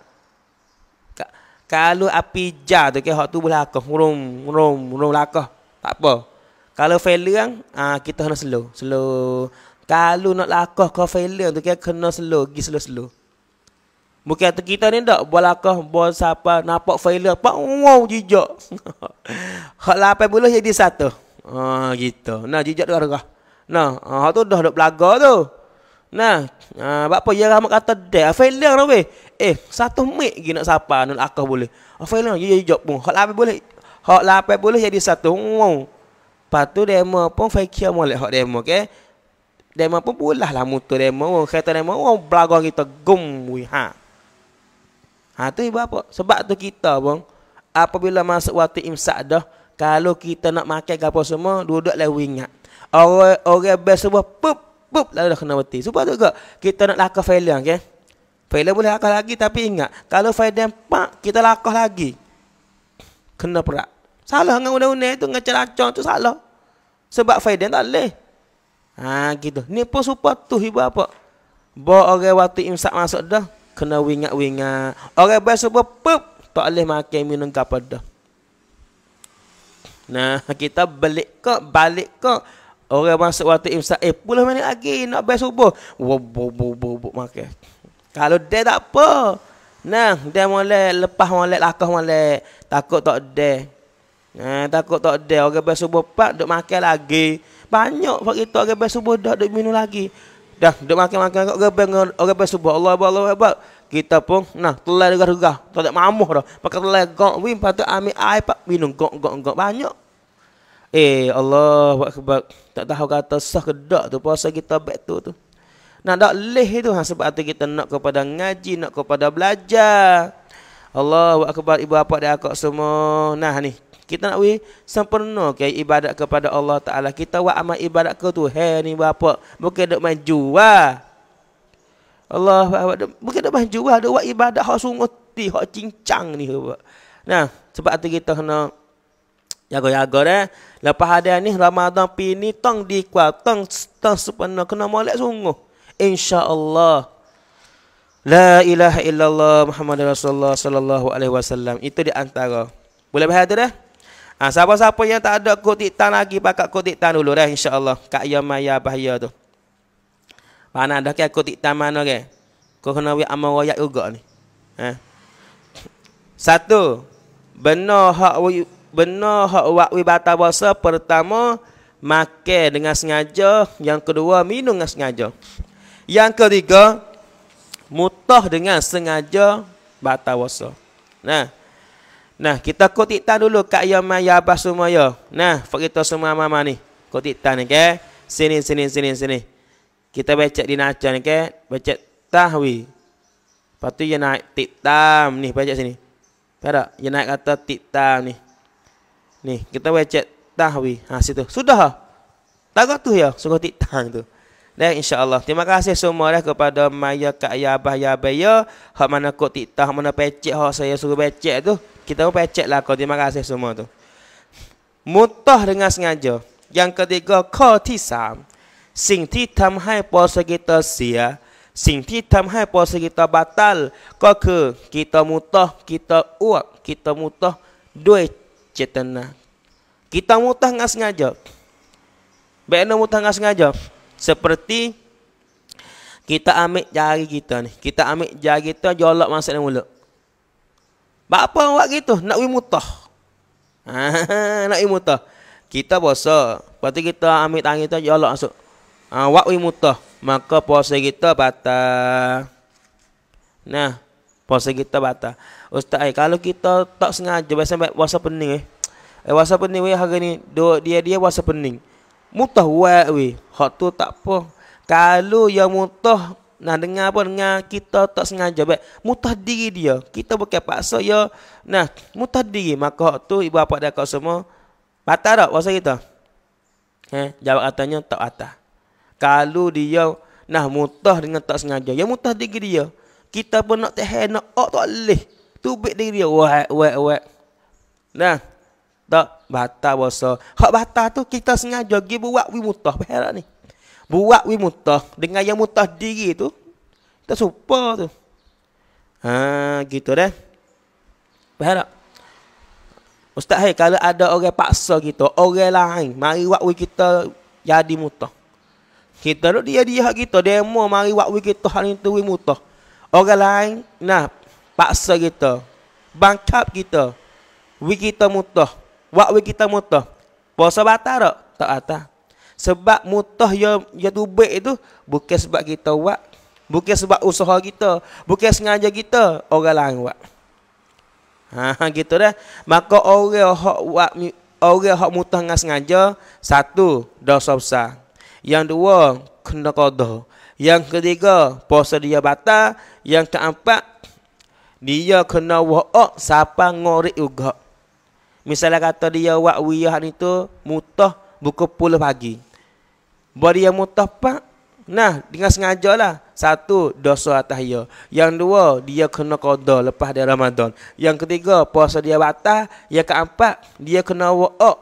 Kalau api jar tu, okay, hak tu boleh lakuh. Rum, rum, rum lakuh. Tak apa. Kalau failure, kan, ah, kita kena slow. Slow. Kalau nak lakuh kau failure tu, okay, kena slow. Gi slow-slow. Bukan tu kita ni tak buat lakuh, buat siapa, nampak failure. Pak, wow, jijok. hak lapai puluh jadi satu. Ah, gitu. Nah, jijak tu ada kah? Nah, ah, hak tu dah duduk belaga tu. Nah, ha, uh, apa ya Rahmat kata dah failure lah weh. Eh, satu mic gini nak sapa nak akah boleh. Oh, failure ya, ya job pun. Hak lapai boleh. Hak lapai boleh jadi satu. Wow. Patu demo pun fikir molek hak demo ke. Okay? Demo pun bulah lah motor demo. Wow. Kereta demo wow belagu kita gum we ha. Ha tu ibu apa? Sebab tu kita bang. Apabila masuk waktu imsak dah, kalau kita nak makan gapo semua, duduk wingat. Orang-orang best sebuah pup Bup, lalu dah kena mati. Sebab tu juga, kita nak lakar failure, okay? Failure boleh lakar lagi, tapi ingat, kalau failure yang pak, kita lakar lagi. Kena perak. Salah dengan undang-undang itu, dengan ceracong itu salah. Sebab failure tak boleh. Ha, gitu. Ni pun supaya tu ibu apa? Bawa orang waktu imsak masuk dah, kena wingat-wingat. Orang baik supaya, pup, tak boleh makan minum kapal dah. Nah, kita balik kok, balik kok. Orang masuk waktu imsak Eh puluh mana lagi Nak bayar subuh bo Makan Kalau dia tak apa Nah Dia boleh lepas boleh Lakuh boleh Takut tak ada Nah, takut tak ada Orang bayar subuh pak Duk makan lagi Banyak Pak itu orang bayar subuh Dah duk minum lagi Dah duk makan-makan Orang bayar subuh Allah Allah Allah kita pun nah telai juga juga tak ada mamuh dah pakai telai gok wim patut ambil air pak minum gok gok gok banyak eh Allah buat kebak tak tahu kata sah ke tak tu puasa kita back tu tu. Nak tak leh tu ha, sebab tu kita nak kepada ngaji, nak kepada belajar. Allahu akbar ibu bapa dan akak semua. Nah ni, kita nak we sempurna okay, ibadat kepada Allah Taala. Kita buat amal ibadat ke tu. Hai ni bapa, bukan nak main jual. Allah bukan nak main jual, ada buat ibadat hak sungguh ti, hak cincang ni Nah, sebab tu kita nak yang agak-agak eh. Lepas hari ni Ramadan pi ni tong di kuat tong tong sepana kena molek sungguh. Insya-Allah. La ilaha illallah Muhammad Rasulullah sallallahu alaihi wasallam. Itu di antara. Boleh bahasa dah? Ha, siapa-siapa yang tak ada kod titan lagi pakak kod titan dulu dah insya-Allah. Kak ya maya bahaya tu. Mana dah ke kod titan mana ke? Kau kena wi amal juga ni. Eh. Satu. Benar hak benar hak wak wi batal puasa pertama makan dengan sengaja, yang kedua minum dengan sengaja. Yang ketiga mutah dengan sengaja batal puasa. Nah. Nah, kita kutip tan dulu kat ya maya abah semua ya. Nah, kita semua mama ni. Kutip tan ni ke? Sini sini sini sini. Kita baca di naca ni ke? Baca tahwi. Lepas ya naik titam ni baca sini. Tak ada. Ya naik kata titam ni. Ni, kita boleh cek tahwi. Ha, situ. Sudah. Tak tu ya. Sungguh titang tu. Dan insyaAllah. Terima kasih semua dah kepada Maya Kak Yabah ya, Yabah ya. Hak mana kot titah, mana pecek hak saya suruh pecek tu. Kita pun pecek lah kau. Terima kasih semua tu. Mutah dengan sengaja. Yang ketiga, kau tisam. Sing tam hai puasa kita sia. Sing tam hai puasa kita batal. Kau ke kita mutah, kita uap, kita mutah. duit cetana. Kita mutah dengan sengaja. Bagaimana mutah dengan sengaja? Seperti kita ambil jari kita ni. Kita ambil jari kita, jolok masa dalam mulut. Bapa buat gitu? Nak pergi mutah. Nak pergi mutah. Kita puasa. Lepas kita ambil tangan kita, jolok masuk. Ha, buat pergi mutah. Maka puasa kita batal. Nah, puasa kita batal. Ustaz eh, kalau kita tak sengaja biasa buat puasa pening eh. Eh puasa pening weh hari ni dia dia dia puasa pening. Mutah wae weh. Hak tu tak apa. Kalau yang mutah nah dengar apa dengar kita tak sengaja buat mutah diri dia. Kita bukan paksa ya. Nah, mutah diri maka hak tu ibu bapa dia kau semua batal tak puasa kita? Eh, jawab katanya tak atas. Kalau dia nah mutah dengan tak sengaja, ya mutah diri dia. Kita pun nak tahan nak ok tak boleh tubik diri dia wet wet wet nah tak bata puasa Kalau bata tu kita sengaja gi buat wi mutah perak ni buat wi mutah dengan yang mutah diri tu kita supa tu ha gitu deh perak Ustaz, hey, kalau ada orang paksa kita, orang lain, mari buat kita jadi mutah. Kita duduk dia-dia kita, demo mari buat kita hari itu wi mutah. Orang lain, nah, paksa kita bangkap kita wi kita mutah wak wi kita mutah puasa batal tak tak atas sebab mutah ya ya tubik itu bukan sebab kita wak bukan sebab usaha kita bukan sengaja kita orang lain wak ha, ha gitu dah maka orang hak wak orang hak mutah dengan sengaja satu dosa besar yang dua kena qada yang ketiga puasa dia batal yang keempat dia kena wa'ak siapa ngori juga. Misalnya kata dia wak wiyah ni tu mutah buku puluh pagi. Buat dia mutah pak. Nah, dengan sengaja lah. Satu, dosa atas dia. Yang dua, dia kena kodol lepas dia Ramadan. Yang ketiga, puasa dia batal. Yang keempat, dia kena wa'ak.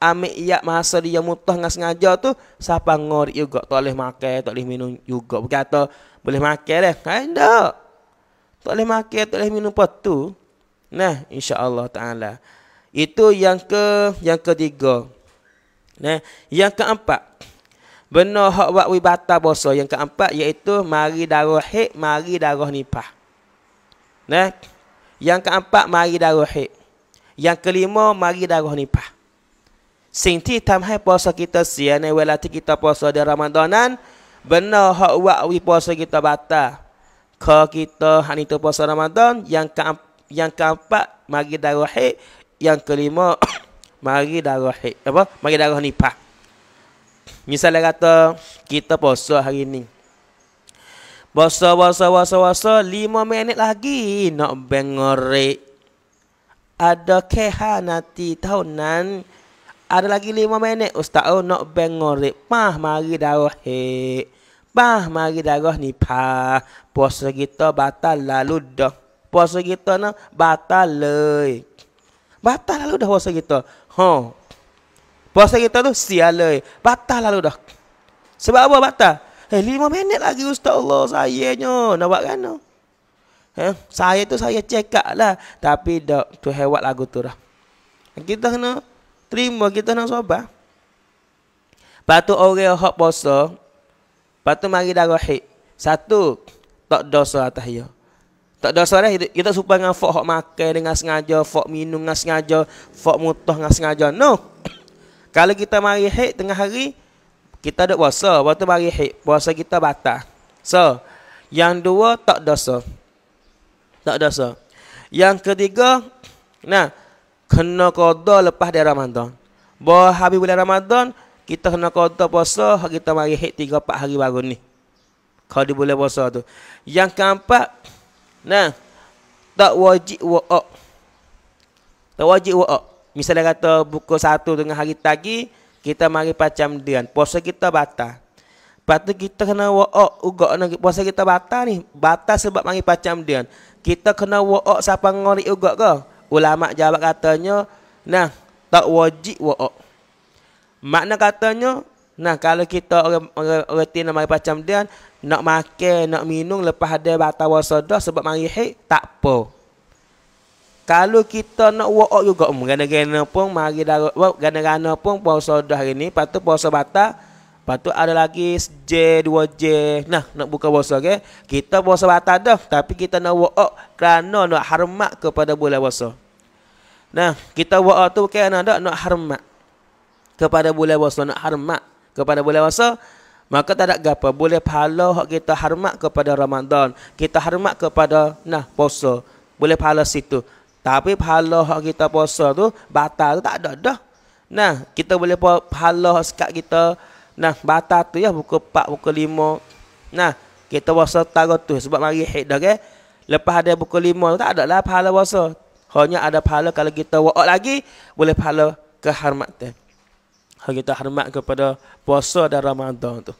Ambil iya masa dia mutah dengan sengaja tu, siapa ngori juga. Tak boleh makan, tak boleh minum juga. Berkata, boleh makan dah. Kan tak? Tak boleh makan, tak boleh minum apa tu. Nah, insya-Allah taala. Itu yang ke yang ketiga. Nah, yang keempat. Benar hak buat wibata bosa yang keempat iaitu mari darah haid, mari darah nipah. Nah. Yang keempat mari darah haid. Yang kelima mari darah nipah. Sinti tamhai puasa kita sian ni eh, kita puasa di Ramadanan benar hak buat wibata kita batal kalau kita hari tu puasa Ramadan yang ke yang keempat mari darah haid yang kelima mari darah haid apa mari darah nifas misalnya kata kita puasa hari ni puasa puasa puasa puasa 5 minit lagi nak bengorek ada kehanati tahunan ada lagi 5 minit ustaz oh, nak bengorek mah mari darah haid Bah, mari darah ni pa Puasa kita batal lalu dah. Puasa kita nak batal lagi. Batal lalu dah puasa kita. Ha. Puasa kita tu sial lagi. Batal lalu dah. Sebab apa batal? Eh, lima minit lagi Ustaz Allah sayangnya. Nak buat kan? Eh, saya tu saya check up lah. Tapi dah tu hewat lagu tu lah Kita kena terima, kita nak sobat. Lepas tu orang yang puasa, Lepas tu mari darahik. Satu, tak dosa atas ia. Tak dosa dah, kita, kita supaya dengan fok hok makan dengan sengaja, fok minum dengan sengaja, fok mutah dengan sengaja. No. Kalau kita mari hik tengah hari, kita ada puasa. Lepas tu mari hik. Puasa kita batal. So, yang dua, tak dosa. Tak dosa. Yang ketiga, nah, kena kodoh lepas dia Ramadan. Bahawa habis bulan Ramadan, kita kena kata puasa kita mari hit 3 4 hari baru ni kalau dia boleh puasa tu yang keempat nah tak wajib wa'ak tak wajib wa'ak misalnya kata buku satu dengan hari tadi kita mari macam dia puasa kita batal Lepas kita kena wa'ak juga nak puasa kita batal ni batal sebab mari macam dia kita kena wa'ak siapa ngorik juga ke ulama jawab katanya nah tak wajib wa'ak Makna katanya, nah kalau kita orang orang orang macam dia nak makan, nak minum lepas ada batu wasoda sebab mari haid, tak apa. Kalau kita nak wa'ak juga hmm, gana gana pun mari darat, gana-gana pun puasa dah hari ni, patu puasa batal, patu ada lagi J dua J. Nah, nak buka puasa Okay? Kita puasa batal dah, tapi kita nak wa'ak kerana nak hormat kepada bulan puasa. Nah, kita wa'ak tu kerana okay, nak nak hormat kepada bulan puasa nak hormat kepada bulan puasa maka tak ada apa boleh pahala hak kita hormat kepada Ramadan kita hormat kepada nah puasa boleh pahala situ tapi pahala hak kita puasa tu batal tu tak ada dah nah kita boleh pahala sekat kita nah batal tu ya buku 4 buku 5 nah kita puasa tarot tu sebab mari haid dah okay? lepas ada buku 5 tak ada lah pahala puasa hanya ada pahala kalau kita wa'ak lagi boleh pahala kehormatan Hari kita hormat kepada puasa dan Ramadan tu.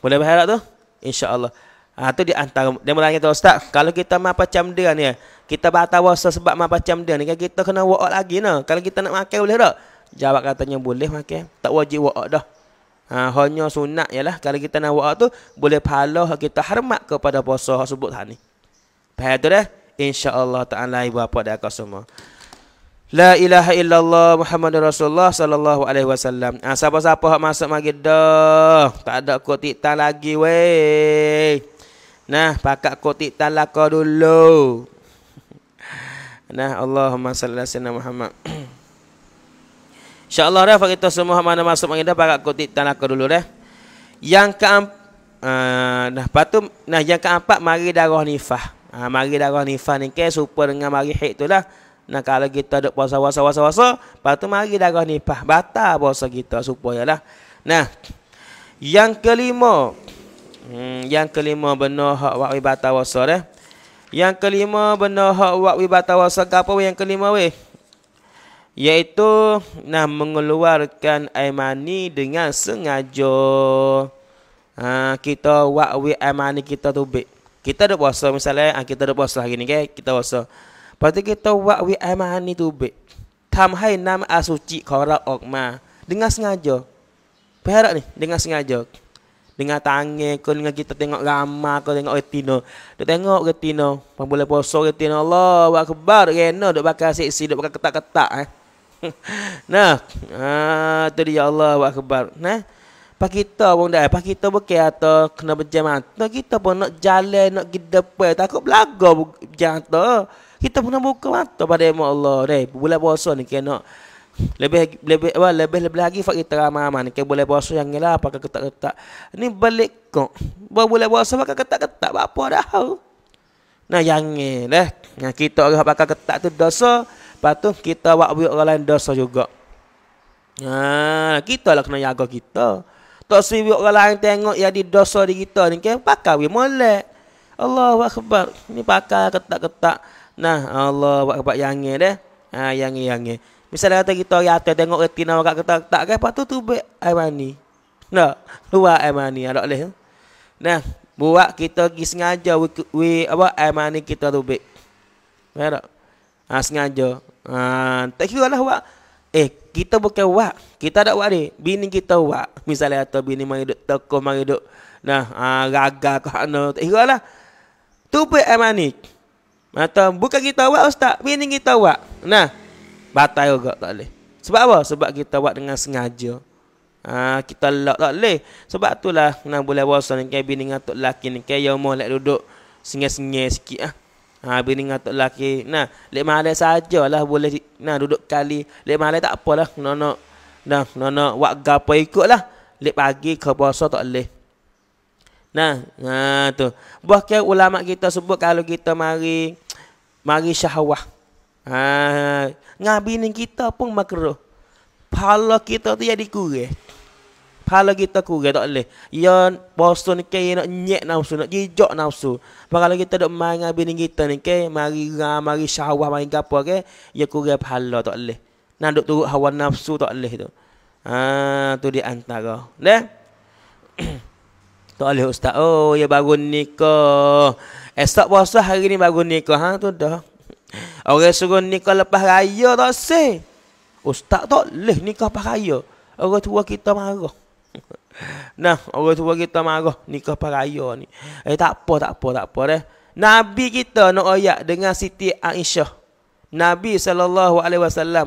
Boleh berharap tu? InsyaAllah. Ha, tu di antara. Dia mulai tu, Ustaz. Kalau kita mah macam dia ni. Kita batal puasa sebab mah macam dia ni. Kan kita kena wa'ak lagi ni. Kalau kita nak makan boleh tak? Jawab katanya boleh makan. Tak wajib wa'ak dah. Ha, hanya sunat je lah. Kalau kita nak wa'ak tu. Boleh pahala kita hormat kepada puasa yang sebut tadi. Faham tu dah? InsyaAllah ta'ala ibu apa dia akan semua. La ilaha illallah Muhammadur Rasulullah sallallahu alaihi wasallam. Ah siapa-siapa hak masuk mari dah. Tak ada kotik tiktak lagi weh. Nah, pakak kotik tiktak lah dulu. Nah, Allahumma salli ala sayyidina Muhammad. Insya-Allah dah kita semua mana masuk mari dah pakak kotik tiktak lah dulu dah. Yang ke ah, nah, patu nah yang keempat mari darah nifah. Ah mari darah nifah ni ke supaya dengan mari haid tu lah. Nah kalau kita ada puasa puasa puasa puasa, lagi mari darah nifah bata puasa kita supaya lah. Nah yang kelima hmm, yang kelima benar hak wak bata puasa dah. Yang kelima benar hak wak bata puasa apa yang kelima weh? Yaitu nah mengeluarkan air mani dengan sengaja. Ha, kita wak wi kita tu kita Kita ada puasa misalnya, ha, kita ada puasa lagi ni kan? Kita puasa. Berarti kita buat wi amani be. Tam hai asuci kora ok ma. Dengar sengaja. Perak ni, dengar sengaja. Dengar tangan ke dengan kita tengok lama ke tengok retina. Dok tengok retina, pun boleh puasa retina Allah. Buat kebar rena dok bakal seksi dok bakal ketak eh. nah, ah, Allah buat Nah. Pak kita dah, pak kita bukan kena berjamaah. Tak kita pun nak jalan nak gi depan, takut belaga berjamaah kita pun buka mata pada emak Allah deh bulan puasa ni kena lebih lebih apa lebih lebih lagi fak kita ramai ni kena bulan puasa yang ngelah pakai ketak-ketak ni balik kok buat bulan puasa pakai ketak-ketak apa dah nah yang ni deh yang kita orang pakai ketak tu dosa patut kita buat buat orang lain dosa juga Nah, kita lah kena jaga kita. Tak sibuk orang lain tengok yang di dosa di kita ni kan pakai we molek. Allahu akbar. Ni pakai ketak-ketak. Nah, Allah buat kebab yang ini dah. Ha, yang yang Misalnya kata kita ya, atas tengok retina orang kata tak kan. Lepas tu tu buat air mani. Nah, luar air mani. Ada boleh. Nah, buat kita pergi sengaja we, we, apa, air mani kita tu buat. Faham tak? Ha, sengaja. Ha, tak kira lah buat. Eh, kita bukan buat. Kita tak buat ni. Bini kita buat. Misalnya atau bini mari duduk tokoh, mari duduk. Nah, ha, gagal ke mana. Tak kira lah. Tu buat air mani. Mata buka kita wak ustaz Bini kita wak. Nah Batal juga tak boleh Sebab apa? Sebab kita wak dengan sengaja ha, Kita lock tak boleh Sebab itulah Nak boleh wasan Kayak bini dengan tok laki ni Kayak yang mau duduk Sengih-sengih sikit ah. Ha. ha, bini dengan tok laki Nah Lek malai sajalah Boleh di, Nah duduk kali Lek malai tak apalah Nono Nah Nono Wak gapa ikut lah Lek pagi ke bosan tak boleh Nah, nah ha, tu. Bahkan ulama kita sebut kalau kita mari Mari syahwah. Ha, dengan bini kita pun makruh. Pahala kita tu yang dikurih. Pahala kita kurih tak boleh. Ya, bosu ni kaya nak nyek nafsu, nak jijak nafsu. Pahala kita dok main dengan bini kita ni ke, mari ram, mari syahwah, mari apa ke, ya kurih pahala tak boleh. Nak duk turut hawa nafsu tak boleh tu. Ha, tu di antara. Dah? tak boleh ustaz. Oh, ya bangun nikah. Esok eh, puasa hari ni baru nikah ha tu dah. Orang suruh nikah lepas raya tak se. Ustaz tak leh nikah lepas raya. Orang tua kita marah. Nah, orang tua kita marah nikah lepas raya ni. Eh tak apa, tak apa, tak apa deh. Nabi kita nak ayat dengan Siti Aisyah. Nabi sallallahu alaihi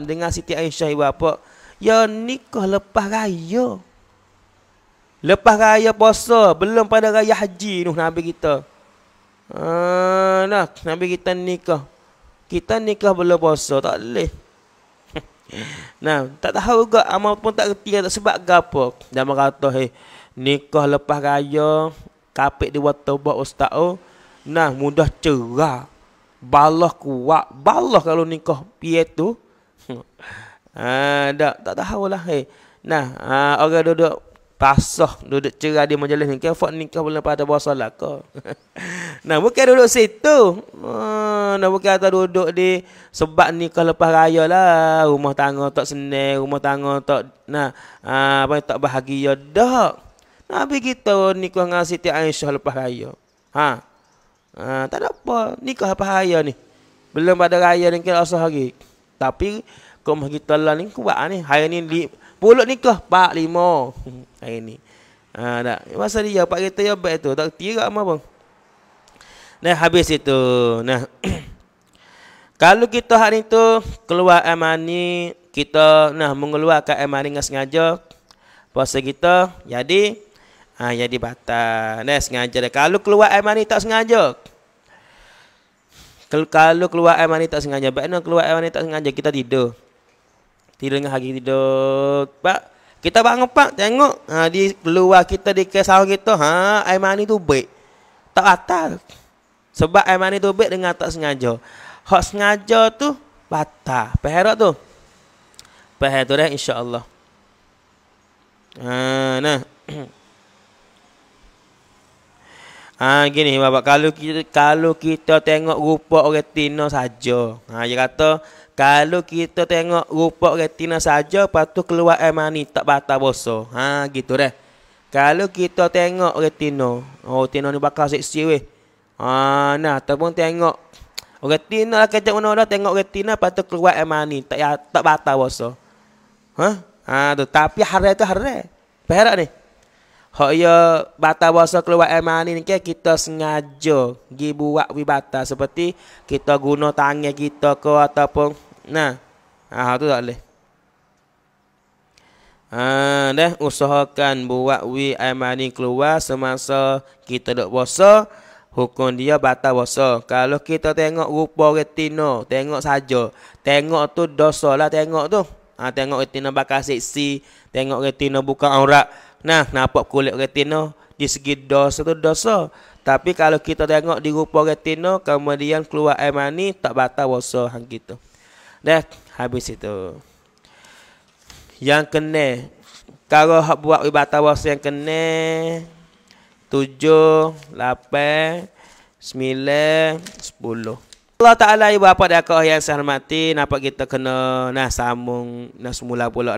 dengan Siti Aisyah ibu apa? Ya nikah lepas raya. Lepas raya puasa, belum pada raya haji tu Nabi kita. Haa, dah. Nabi kita nikah. Kita nikah belum puasa. Tak boleh. nah, tak tahu juga. Amal pun tak kerti. Tak sebab ke apa. Dan berkata, hey, nikah lepas raya. Kapit dia buat tobat ustaz. Oh. Nah, mudah cerah. Balah kuat. Balah kalau nikah pihak tu. Haa, ah, dah. Tak tahu lah. Hey. Nah, uh, orang duduk Pasah duduk cerah dia majlis ni. Kau fak nikah bulan pada bawah solat kau. nah, bukan duduk situ. nah, bukan atas duduk di sebab nikah lepas raya lah. Rumah tangga tak senang. Rumah tangga tak nah, ah, apa tak bahagia. Dah. Nabi kita nikah dengan Siti Aisyah lepas raya. Ha. ha tak ada apa. Nikah lepas raya ni. Belum pada raya ni kira asal lagi. Tapi, kalau kita lah ni kuat ni. Hari ni di... Pulut nikah Pak Lima Hari ni. Ha tak. Masa dia pak kereta dia baik tu tak tira sama pun. Nah habis itu. Nah. Kalau kita hari tu keluar emani kita nah mengeluarkan amani dengan sengaja puasa kita jadi ha, jadi batal. Nah sengaja dah. Kalau keluar emani tak sengaja. Kalau keluar amani tak sengaja, baik keluar amani tak sengaja kita tidur. Tidur dengan hari tidur. Pak, kita bangun pak tengok ha di luar kita di kesal kita ha air mani tu baik. Tak batal. Sebab air mani tu baik dengan tak sengaja. Hak sengaja tu batal. Perhera tu. Perhera tu dah insya-Allah. Ha nah. Ha gini bapak kalau kita kalau kita tengok rupa orang Tino saja. Ha dia kata kalau kita tengok rupa retina saja patu keluar air mani tak batal boso. Ha gitu deh. Kalau kita tengok retina, oh retina ni bakal seksi weh. Ha nah ataupun tengok retina lah kacak mana dah tengok retina patu keluar air mani tak ya, tak batal boso. Ha? Ha tu tapi hari tu hari. Perak ni. Hak ya batal puasa keluar air mani ni kita sengaja gi buat wibata seperti kita guna tangan kita ke ataupun Nah. Ha tu tak boleh. Ah, dah usahakan buat wi amani keluar semasa kita dok puasa, hukum dia batal puasa. Kalau kita tengok rupa retina, tengok saja. Tengok tu dosa lah tengok tu. Ha tengok retina bakal seksi, tengok retina buka aurat. Nah, nampak kulit retina di segi dosa tu dosa. Tapi kalau kita tengok di rupa retina kemudian keluar air mani tak batal puasa hang gitu. Dah habis itu. Yang kena. Kalau hak buat ibadah puasa yang kena. Tujuh, lapan, sembilan, sepuluh. Allah Ta'ala ibu bapa dan yang saya hormati. Nampak kita kena nah, sambung nah, semula pula.